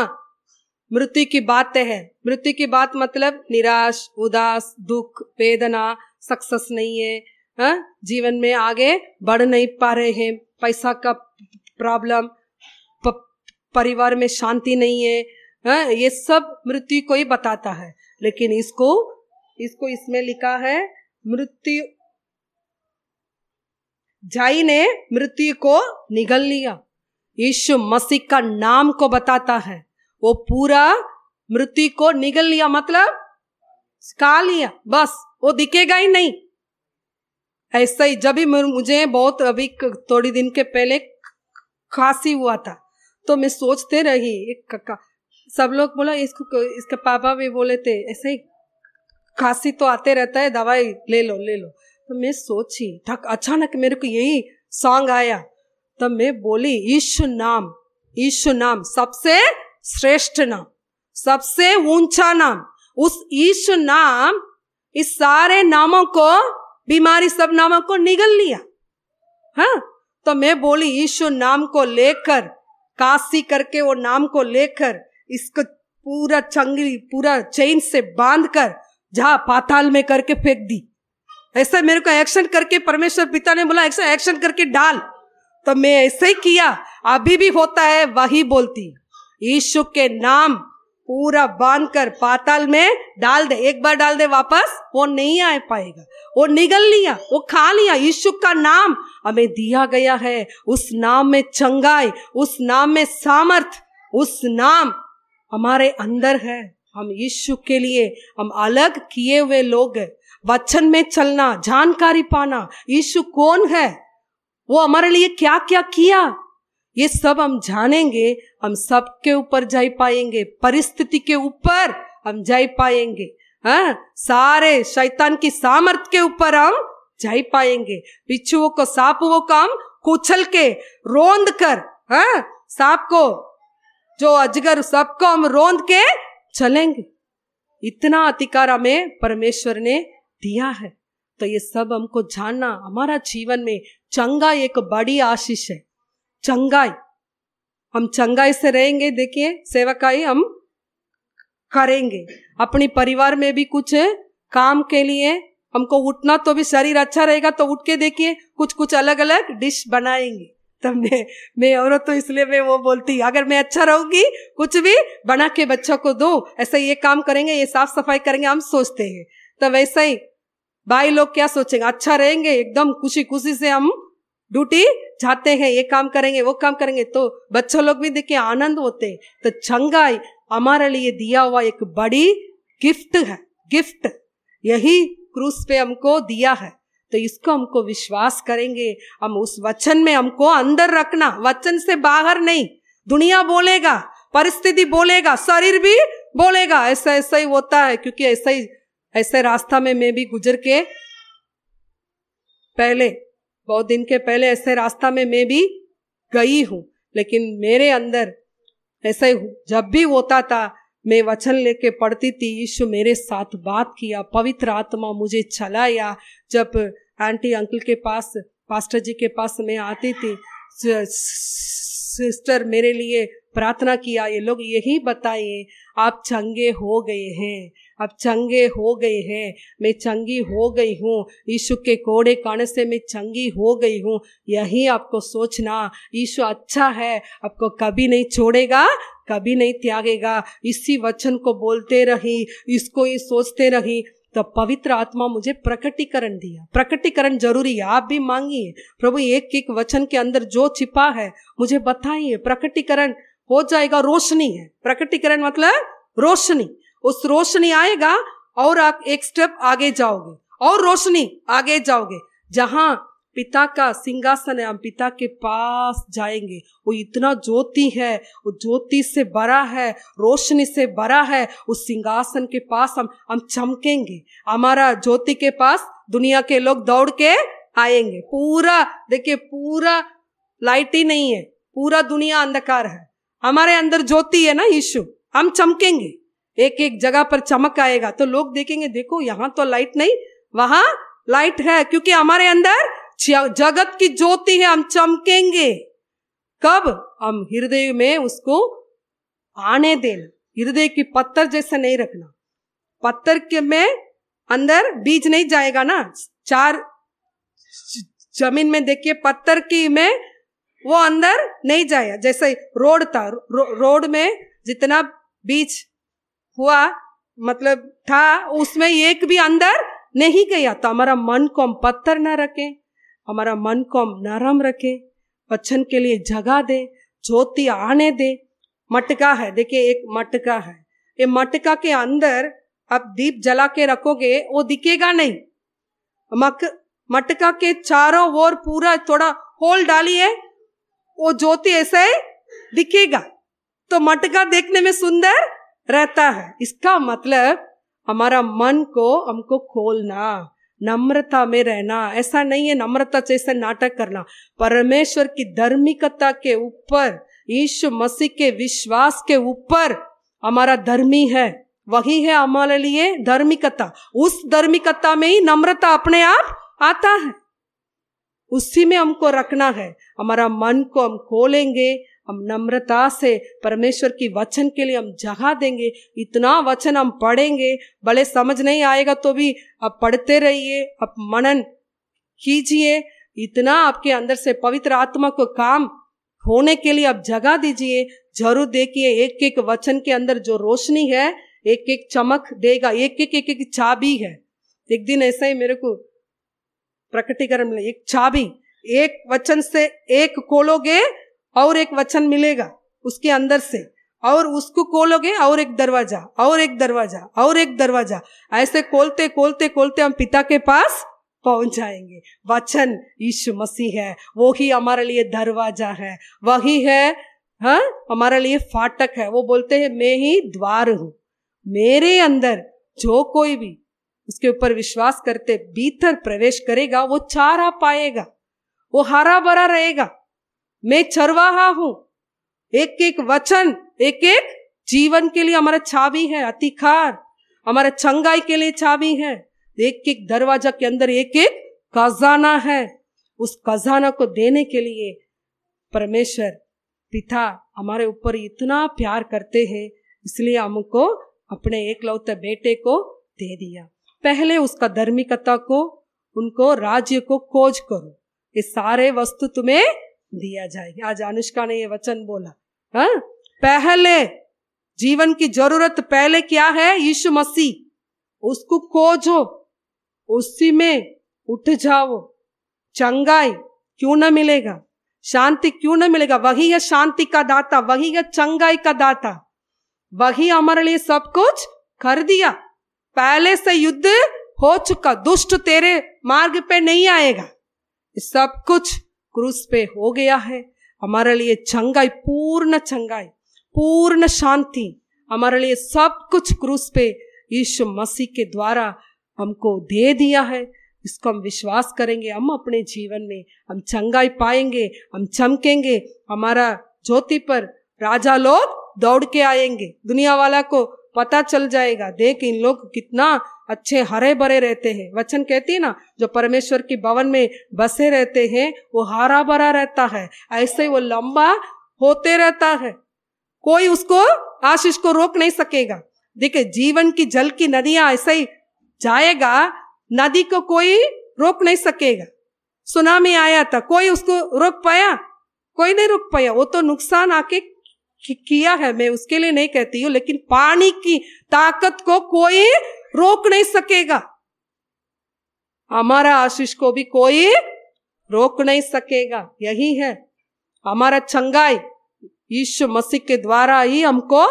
मृत्यु की बातें हैं मृत्यु की बात मतलब निराश उदास दुख वेदना सक्सेस नहीं है हा? जीवन में आगे बढ़ नहीं पा रहे हैं पैसा का प्रॉब्लम परिवार में शांति नहीं है हा? ये सब मृत्यु को ही बताता है लेकिन इसको इसको इसमें लिखा है मृत्यु जाई ने मृत्यु को निगल लिया यीशु मसीह का नाम को बताता है वो पूरा मृत्यु को निगल लिया मतलब का लिया बस वो दिखेगा ही नहीं ऐसा ही जब भी मुझे बहुत अभी थोड़ी दिन के पहले खांसी हुआ था तो मैं सोचते रही एक सब लोग बोला इसको इसके पापा भी बोले थे ऐसे ही खांसी तो आते रहता है दवाई ले लो ले लो तो मैं सोची ठक अचानक मेरे को यही सॉन्ग आया तो मैं बोली ईशु नाम ईशु नाम सबसे श्रेष्ठ नाम सबसे ऊंचा नाम उस ईशु नाम इस सारे नामों को बीमारी सब नामों को निगल लिया हा? तो मैं बोली यीशु नाम को लेकर काशी करके वो नाम को लेकर इसको पूरा चंगली पूरा चेन से बांध कर जा पाताल में करके फेंक दी ऐसा मेरे को एक्शन करके परमेश्वर पिता ने बोला ऐसा एक्शन करके डाल तो मैं ऐसे ही किया अभी भी होता है वही बोलती यीशु के नाम पूरा बांध कर पाताल में डाल दे एक बार डाल दे वापस वो नहीं आ पाएगा वो निगल लिया वो खा लिया यीशु का नाम हमें दिया गया है उस नाम में चंगाई उस नाम में सामर्थ उस नाम हमारे अंदर है हम यीशु के लिए हम अलग किए हुए लोग हैं वचन में चलना जानकारी पाना यीशु कौन है वो हमारे लिए क्या क्या किया ये सब हम जानेंगे हम सबके ऊपर जा पाएंगे परिस्थिति के ऊपर हम जा पाएंगे हाँ सारे शैतान की सामर्थ के ऊपर हम जा पाएंगे बिच्छुओं को सांपुओं को हम कुचल के रोंद कर हाँ सांप को जो अजगर सबको हम रोंद के चलेंगे इतना अधिकार हमें परमेश्वर ने दिया है तो ये सब हमको जानना हमारा जीवन में चंगाई एक बड़ी आशीष है चंगाई हम चंगाई से रहेंगे देखिए सेवकाई हम करेंगे अपने परिवार में भी कुछ काम के लिए हमको उठना तो भी शरीर अच्छा रहेगा तो उठ के देखिए कुछ कुछ अलग अलग डिश बनाएंगे तुमने मैं औरत तो इसलिए मैं वो बोलती अगर मैं अच्छा रहूंगी कुछ भी बना के बच्चों को दो ऐसा ये काम करेंगे ये साफ सफाई करेंगे हम सोचते हैं तो वैसा ही भाई लोग क्या सोचेंगे अच्छा रहेंगे एकदम खुशी खुशी से हम ड्यूटी जाते हैं ये काम करेंगे वो काम करेंगे तो बच्चों लोग भी देखिए आनंद होते हैं तो चंगाई हमारे लिए दिया हुआ एक बड़ी गिफ्ट है गिफ्ट यही क्रूस पे हमको दिया है तो इसको हमको विश्वास करेंगे हम उस वचन में हमको अंदर रखना वचन से बाहर नहीं दुनिया बोलेगा परिस्थिति बोलेगा शरीर भी बोलेगा ऐसा ऐसा ही होता है क्योंकि ऐसा ही ऐसे रास्ता में मैं भी गुजर के पहले बहुत दिन के पहले ऐसे रास्ता में मैं भी गई हूं लेकिन मेरे अंदर ऐसा ही जब भी होता था मैं वचन लेके पढ़ती थी यीशु मेरे साथ बात किया पवित्र आत्मा मुझे चलाया जब आंटी अंकल के पास पास्टर जी के पास मैं आती थी सिस्टर मेरे लिए प्रार्थना किया ये लोग यही बताइए आप चंगे हो गए हैं आप चंगे हो गए हैं मैं चंगी हो गई हूँ यीशु के कोड़े काने से मैं चंगी हो गई हूँ यही आपको सोचना यीशु अच्छा है आपको कभी नहीं छोड़ेगा कभी नहीं त्यागेगा इसी वचन को बोलते रही इसको ही सोचते रही तो पवित्र आत्मा मुझे प्रकटीकरण दिया प्रकटीकरण जरूरी है आप भी मांगिए प्रभु एक एक वचन के अंदर जो छिपा है मुझे बताइए प्रकटीकरण हो जाएगा रोशनी है प्रकटीकरण मतलब रोशनी उस रोशनी आएगा और आप एक स्टेप आगे जाओगे और रोशनी आगे जाओगे जहां पिता का सिंहासन है हम पिता के पास जाएंगे वो इतना ज्योति है वो ज्योति से बड़ा है रोशनी से बड़ा है उस सिंहासन के पास हम हम चमकेंगे हमारा ज्योति के पास दुनिया के लोग दौड़ के आएंगे पूरा देखिए पूरा लाइट ही नहीं है पूरा दुनिया अंधकार है हमारे अंदर ज्योति है ना यीशु हम चमकेंगे एक एक जगह पर चमक आएगा तो लोग देखेंगे देखो यहाँ तो लाइट नहीं वहां लाइट है क्योंकि हमारे अंदर जगत की ज्योति है हम चमकेंगे कब हम हृदय में उसको आने देना हृदय की पत्थर जैसा नहीं रखना पत्थर के में अंदर बीज नहीं जाएगा ना चार जमीन में देखिए पत्थर की में वो अंदर नहीं जाएगा जैसे रोड था रो, रोड में जितना बीज हुआ मतलब था उसमें एक भी अंदर नहीं गया तो हमारा मन को हम पत्थर ना रखें हमारा मन को हम नरम रखे बच्चन के लिए जगा दे ज्योति आने दे मटका है देखिए एक मटका है ये मटका के अंदर आप दीप जला के रखोगे वो दिखेगा नहीं मक मटका के चारों ओर पूरा थोड़ा होल डालिए वो ज्योति ऐसे दिखेगा तो मटका देखने में सुंदर रहता है इसका मतलब हमारा मन को हमको खोलना नम्रता में रहना ऐसा नहीं है नम्रता जैसे नाटक करना परमेश्वर की धर्मिकता के ऊपर यीशु मसीह के विश्वास के ऊपर हमारा धर्मी है वही है हमारे लिए धर्मिकता उस धर्मिकता में ही नम्रता अपने आप आता है उसी में हमको रखना है हमारा मन को हम खोलेंगे हम नम्रता से परमेश्वर की वचन के लिए हम जगह देंगे इतना वचन हम पढ़ेंगे भले समझ नहीं आएगा तो भी आप पढ़ते रहिए आप मनन कीजिए इतना आपके अंदर से पवित्र आत्मा को काम होने के लिए आप जगह दीजिए जरूर देखिए एक एक वचन के अंदर जो रोशनी है एक एक चमक देगा एक एक एक एक चाबी है एक दिन ऐसा ही मेरे को प्रकटीकरण में एक चाबी एक वचन से एक खोलोगे और एक वचन मिलेगा उसके अंदर से और उसको खोलोगे और एक दरवाजा और एक दरवाजा और एक दरवाजा ऐसे खोलते खोलते खोलते हम पिता के पास पहुंच जाएंगे वचन यीशु मसीह है वो ही हमारे लिए दरवाजा है वही है हाँ, हमारे लिए फाटक है वो बोलते हैं मैं ही द्वार हूँ मेरे अंदर जो कोई भी उसके ऊपर विश्वास करते भीतर प्रवेश करेगा वो चारा पाएगा वो हरा भरा रहेगा मैं चरवाहा हूं एक एक वचन एक एक जीवन के लिए हमारा चाबी है अतिकार हमारे चंगाई के लिए चाबी है एक एक दरवाजा के अंदर एक एक खजाना है उस खजाना को देने के लिए परमेश्वर पिता हमारे ऊपर इतना प्यार करते हैं इसलिए हमको अपने एकलौते बेटे को दे दिया पहले उसका धर्मिकता को उनको राज्य को खोज करो ये सारे वस्तु तुम्हें दिया जाएगा आज अनुष्का ने ये वचन बोला हा? पहले जीवन की जरूरत पहले क्या है यीशु मसीह उसको खोजो उसी में उठ जाओ चंगाई क्यों ना मिलेगा शांति क्यों ना मिलेगा वही है शांति का दाता वही है चंगाई का दाता वही हमारे लिए सब कुछ कर दिया पहले से युद्ध हो चुका दुष्ट तेरे मार्ग पे नहीं आएगा सब कुछ क्रूस पे हो गया है हमारे लिए चंगाई पूर्ण चंगाई पूर्ण शांति हमारे लिए सब कुछ क्रूस पे यीशु मसीह के द्वारा हमको दे दिया है इसको हम विश्वास करेंगे हम अपने जीवन में हम चंगाई पाएंगे हम चमकेंगे हमारा ज्योति पर राजा लोग दौड़ के आएंगे दुनिया वाला को पता चल जाएगा देख इन लोग कितना अच्छे हरे भरे रहते हैं वचन कहती है ना जो परमेश्वर की भवन में बसे रहते हैं वो हरा भरा रहता है ऐसे वो लंबा होते रहता है कोई उसको आशीष को रोक नहीं सकेगा देखिए जीवन की जल की नदियां ऐसे ही जाएगा नदी को कोई रोक नहीं सकेगा सुनामी आया था कोई उसको रोक पाया कोई नहीं रोक पाया वो तो नुकसान आके किया है मैं उसके लिए नहीं कहती हूँ लेकिन पानी की ताकत को कोई रोक नहीं सकेगा हमारा आशीष को भी कोई रोक नहीं सकेगा यही है हमारा चंगाई यीशु मसीह के द्वारा ही हमको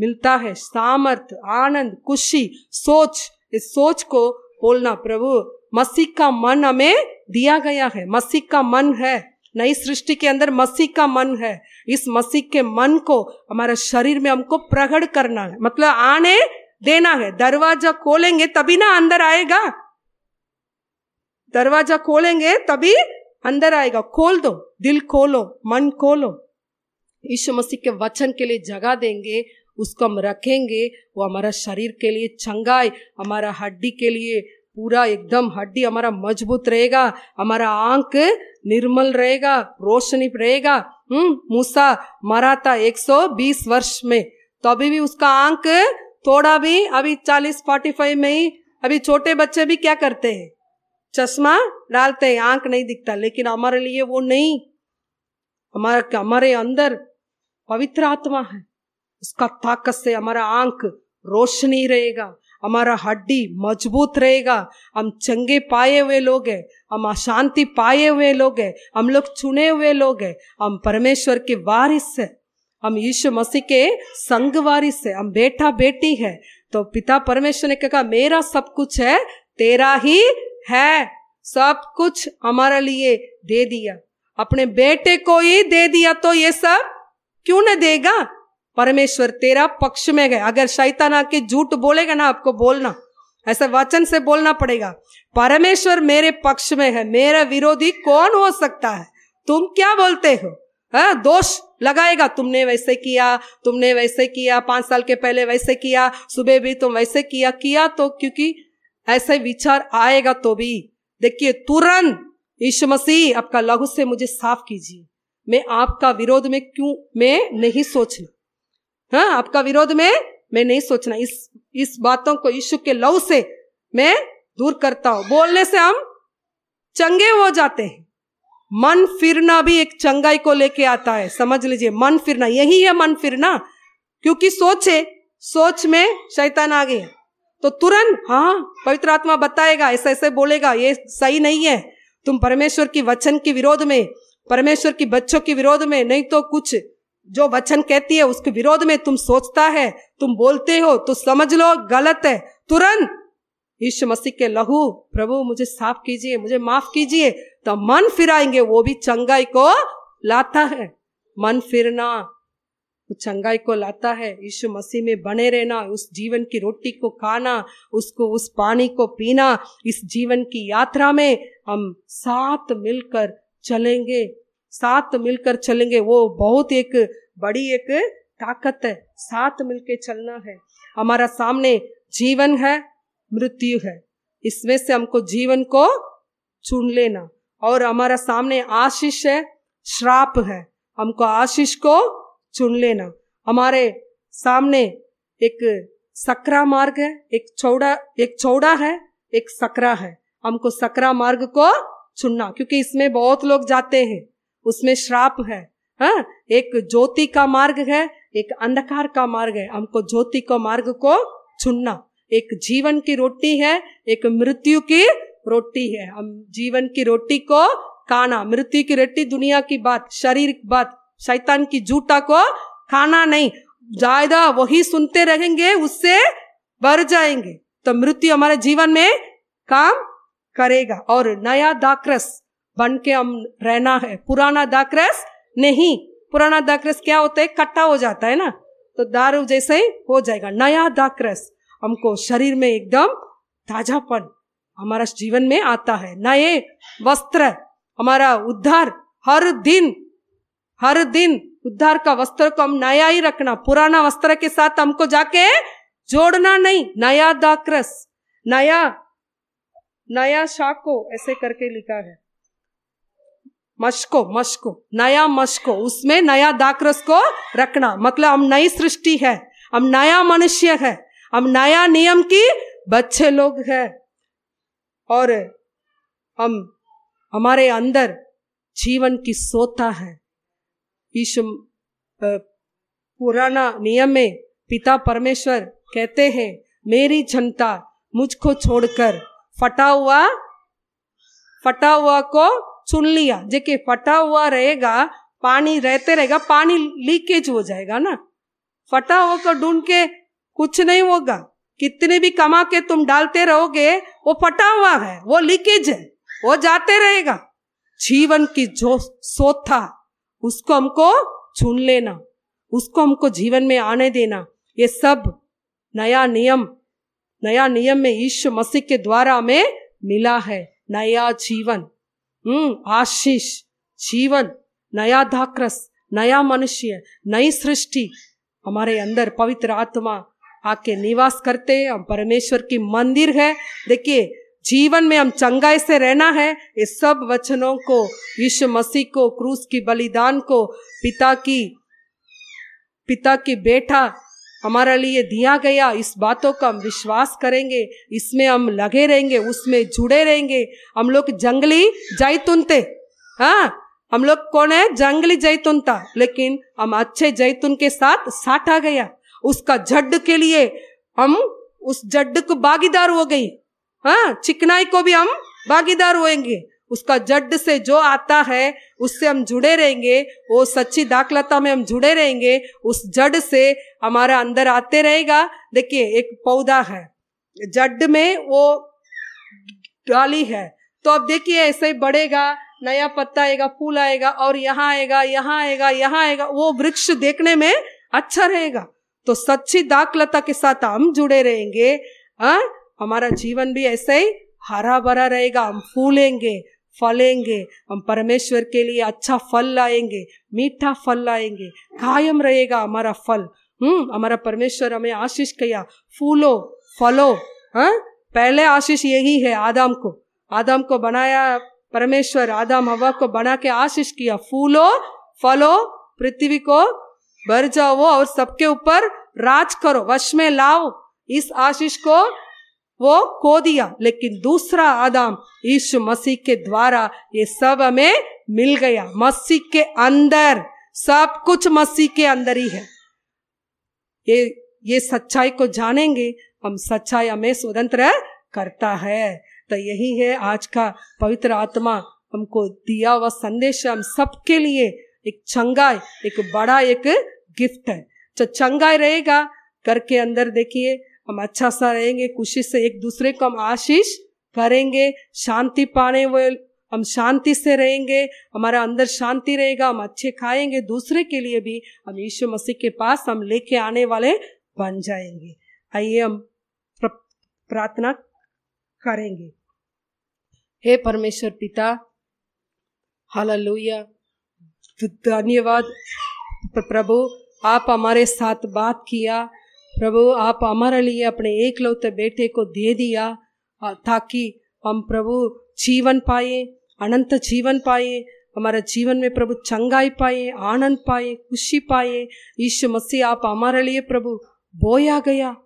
मिलता है सामर्थ आनंद खुशी सोच इस सोच को बोलना प्रभु मसीह का मन हमें दिया गया है मसीह का मन है नई सृष्टि के अंदर मसीह का मन है इस मसीह के मन को हमारे शरीर में हमको प्रगढ़ करना है मतलब आने देना है दरवाजा खोलेंगे तभी ना अंदर आएगा दरवाजा खोलेंगे तभी अंदर आएगा खोल दो दिल खोलो मन खोलो यीशु मसीह के वचन के लिए जगह देंगे उसको हम रखेंगे वो हमारा शरीर के लिए चंगाई हमारा हड्डी के लिए पूरा एकदम हड्डी हमारा मजबूत रहेगा हमारा आंख निर्मल रहेगा रोशनी रहेगा हम्म मूसा मरा था 120 वर्ष में तो अभी भी उसका आंख थोड़ा भी अभी चालीस फोर्टी फाइव में ही अभी छोटे बच्चे भी क्या करते हैं चश्मा डालते हैं आंख नहीं दिखता लेकिन हमारे लिए वो नहीं हमारा हमारे अंदर पवित्र आत्मा है उसका ताकत से हमारा आंख रोशनी रहेगा हमारा हड्डी मजबूत रहेगा हम चंगे पाए हुए लोग हैं हम अशांति पाए हुए लोग हैं हम लोग चुने हुए लोग हैं हम परमेश्वर के वारिस हैं हम यीशु मसीह के संग से हम बेटा बेटी है तो पिता परमेश्वर ने कहा मेरा सब कुछ है तेरा ही है सब कुछ हमारे लिए दे दिया अपने बेटे को ही दे दिया तो ये सब क्यों न देगा परमेश्वर तेरा पक्ष में गए अगर शैतान आके झूठ बोलेगा ना आपको बोलना ऐसा वचन से बोलना पड़ेगा परमेश्वर मेरे पक्ष में है मेरा विरोधी कौन हो सकता है तुम क्या बोलते हो आ, हाँ, दोष लगाएगा तुमने वैसे किया तुमने वैसे किया पांच साल के पहले वैसे किया सुबह भी तुम वैसे किया किया तो क्योंकि ऐसे विचार आएगा तो भी देखिए तुरंत ईश मसीह आपका लघु से मुझे साफ कीजिए मैं आपका विरोध में क्यों मैं नहीं सोचना हाँ आपका विरोध में मैं नहीं सोचना इस इस बातों को ईश्व के लव से मैं दूर करता हूं बोलने से हम चंगे हो जाते हैं मन फिरना भी एक चंगाई को लेके आता है समझ लीजिए मन फिरना यही है मन फिरना क्योंकि सोचे सोच में शैतान आ गया तो तुरंत हाँ पवित्र आत्मा बताएगा ऐसे ऐसे बोलेगा ये सही नहीं है तुम परमेश्वर की वचन के विरोध में परमेश्वर की बच्चों के विरोध में नहीं तो कुछ जो वचन कहती है उसके विरोध में तुम सोचता है तुम बोलते हो तो समझ लो गलत है तुरंत ईश्व मसीह के लहू प्रभु मुझे साफ कीजिए मुझे माफ कीजिए तो मन फिराएंगे वो भी चंगाई को लाता है मन फिरना चंगाई को लाता है यीशु मसीह में बने रहना उस जीवन की रोटी को खाना उसको उस पानी को पीना इस जीवन की यात्रा में हम साथ मिलकर चलेंगे साथ मिलकर चलेंगे वो बहुत एक बड़ी एक ताकत है साथ मिलकर चलना है हमारा सामने जीवन है मृत्यु है इसमें से हमको जीवन को चुन लेना और हमारा सामने आशीष है श्राप है हमको आशीष को चुन लेना हमारे सामने एक सकरा मार्ग है एक चौड़ा एक चौड़ा है एक सकरा है हमको सकरा मार्ग को चुनना क्योंकि इसमें बहुत लोग जाते हैं उसमें श्राप है हा? एक ज्योति का मार्ग है एक अंधकार का मार्ग है हमको ज्योति को मार्ग को चुनना एक जीवन की रोटी है एक मृत्यु की रोटी है हम जीवन की रोटी को खाना मृत्यु की रोटी दुनिया की बात शरीर की बात शैतान की जूटा को खाना नहीं ज्यादा वही सुनते रहेंगे उससे बढ़ जाएंगे तो मृत्यु हमारे जीवन में काम करेगा और नया दाक्रस बन के हम रहना है पुराना दाक्रस नहीं पुराना दाक्रस क्या होता है कट्टा हो जाता है ना तो दारू जैसे हो जाएगा नया दाक्रस हमको शरीर में एकदम ताजापन हमारा जीवन में आता है नए वस्त्र हमारा उद्धार हर दिन हर दिन उद्धार का वस्त्र को हम नया ही रखना पुराना वस्त्र के साथ हमको जाके जोड़ना नहीं नया दाक्रस नया नया शाको ऐसे करके लिखा है मशको मशको नया मशको उसमें नया दाक्रस को रखना मतलब हम नई सृष्टि है हम नया मनुष्य है हम नया नियम की बच्चे लोग हैं और हम हमारे अंदर जीवन की सोता है ईश्व पुराना नियम में पिता परमेश्वर कहते हैं मेरी जनता मुझको छोड़कर फटा हुआ फटा हुआ को चुन लिया जेके फटा हुआ रहेगा पानी रहते रहेगा पानी लीकेज हो जाएगा ना फटा हुआ को ढूंढ के कुछ नहीं होगा कितने भी कमा के तुम डालते रहोगे वो फटा हुआ है वो लीकेज है वो जाते रहेगा जीवन की जो सोच था उसको हमको चुन लेना उसको हमको जीवन में आने देना ये सब नया नियम नया नियम में ईश्व मसीह के द्वारा हमें मिला है नया जीवन हम्म आशीष जीवन नया धाक्रस नया मनुष्य नई सृष्टि हमारे अंदर पवित्र आत्मा आके निवास करते हम परमेश्वर की मंदिर है देखिए जीवन में हम चंगाई से रहना है ये सब वचनों को यीशु मसीह को क्रूस की बलिदान को पिता की पिता की बेटा हमारे लिए दिया गया इस बातों का हम विश्वास करेंगे इसमें हम लगे रहेंगे उसमें जुड़े रहेंगे हम लोग जंगली जैतुनते हाँ हम लोग कौन है जंगली जैतुनता लेकिन हम अच्छे जैतून के साथ साटा गया उसका जड के लिए हम उस जड को भागीदार हो गई हाँ चिकनाई को भी हम भागीदार होएंगे उसका जड से जो आता है उससे हम जुड़े रहेंगे वो सच्ची दाखलता में हम जुड़े रहेंगे उस जड से हमारा अंदर आते रहेगा देखिए एक पौधा है जड में वो डाली है तो अब देखिए ऐसे ही बढ़ेगा नया पत्ता आएगा फूल आएगा और यहाँ आएगा यहाँ आएगा यहाँ आएगा वो वृक्ष देखने में अच्छा रहेगा तो सच्ची दाखलता के साथ हम जुड़े रहेंगे आ? हमारा जीवन भी ऐसे ही हरा भरा रहेगा हम फूलेंगे फलेंगे हम परमेश्वर के लिए अच्छा फल लाएंगे मीठा फल लाएंगे कायम रहेगा हमारा फल हम्म हमारा परमेश्वर हमें आशीष किया फूलो फलो हाँ पहले आशीष यही है आदम को आदम को बनाया परमेश्वर आदम हवा को बना के आशीष किया फूलो फलो पृथ्वी को भर जाओ और सबके ऊपर राज करो वश में लाओ इस आशीष को वो खो दिया लेकिन दूसरा आदम यीशु मसीह के द्वारा ये सब हमें मिल गया मसीह के अंदर सब कुछ मसीह के अंदर ही है ये ये सच्चाई को जानेंगे हम सच्चाई हमें स्वतंत्र करता है तो यही है आज का पवित्र आत्मा हमको दिया हुआ संदेश हम सबके लिए एक चंगाई एक बड़ा एक गिफ्ट है तो चंगाई रहेगा घर के अंदर देखिए हम अच्छा सा रहेंगे खुशी से एक दूसरे को हम आशीष करेंगे शांति पाने हुए हम शांति से रहेंगे हमारा अंदर शांति रहेगा हम अच्छे खाएंगे दूसरे के लिए भी हम यीशु मसीह के पास हम लेके आने वाले बन जाएंगे आइए हम प्रार्थना करेंगे हे परमेश्वर पिता लोहिया तो धन्यवाद प्रभु आप हमारे साथ बात किया प्रभु आप हमारे लिए अपने एकलौते बेटे को दे दिया ताकि हम प्रभु जीवन पाए अनंत जीवन पाए हमारे जीवन में प्रभु चंगाई पाए आनंद पाए खुशी पाए ईश्व मसीह आप हमारे लिए प्रभु बोया गया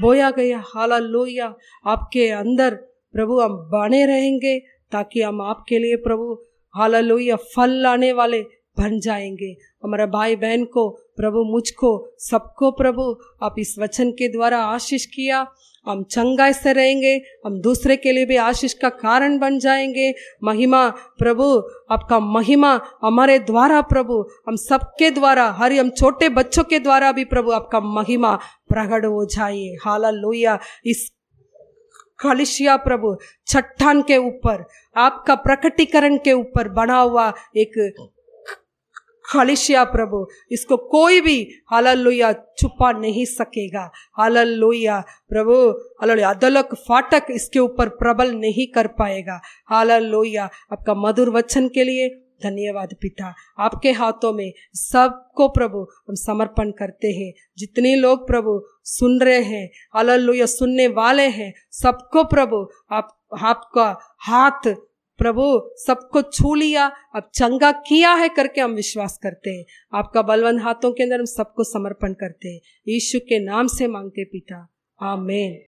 बोया गया हाला लोया आपके अंदर प्रभु हम बने रहेंगे ताकि हम आपके लिए प्रभु हाला लोया फल लाने वाले बन जाएंगे हमारा भाई बहन को प्रभु मुझको सबको प्रभु आप इस वचन के द्वारा आशीष किया हम चंगा से रहेंगे हम दूसरे के लिए भी आशीष का कारण बन जाएंगे महिमा प्रभु आपका महिमा हमारे द्वारा प्रभु हम सबके द्वारा हर हम छोटे बच्चों के द्वारा भी प्रभु आपका महिमा प्रकट हो जाए हाला लोहिया इस कलिशिया प्रभु चट्टान के ऊपर आपका प्रकटीकरण के ऊपर बना हुआ एक खलिशिया प्रभु इसको कोई भी हालेलुया छुपा नहीं सकेगा हालेलुया प्रभु हालेलुया अदलक फाटक इसके ऊपर प्रबल नहीं कर पाएगा हालेलुया आपका मधुर वचन के लिए धन्यवाद पिता आपके हाथों में सबको प्रभु हम समर्पण करते हैं जितने लोग प्रभु सुन रहे हैं हालेलुया सुनने वाले हैं सबको प्रभु आप आपका हाथ प्रभु सबको छू लिया अब चंगा किया है करके हम विश्वास करते हैं आपका बलवंत हाथों के अंदर हम सबको समर्पण करते हैं ईश्वर के नाम से मांगते पिता आमेन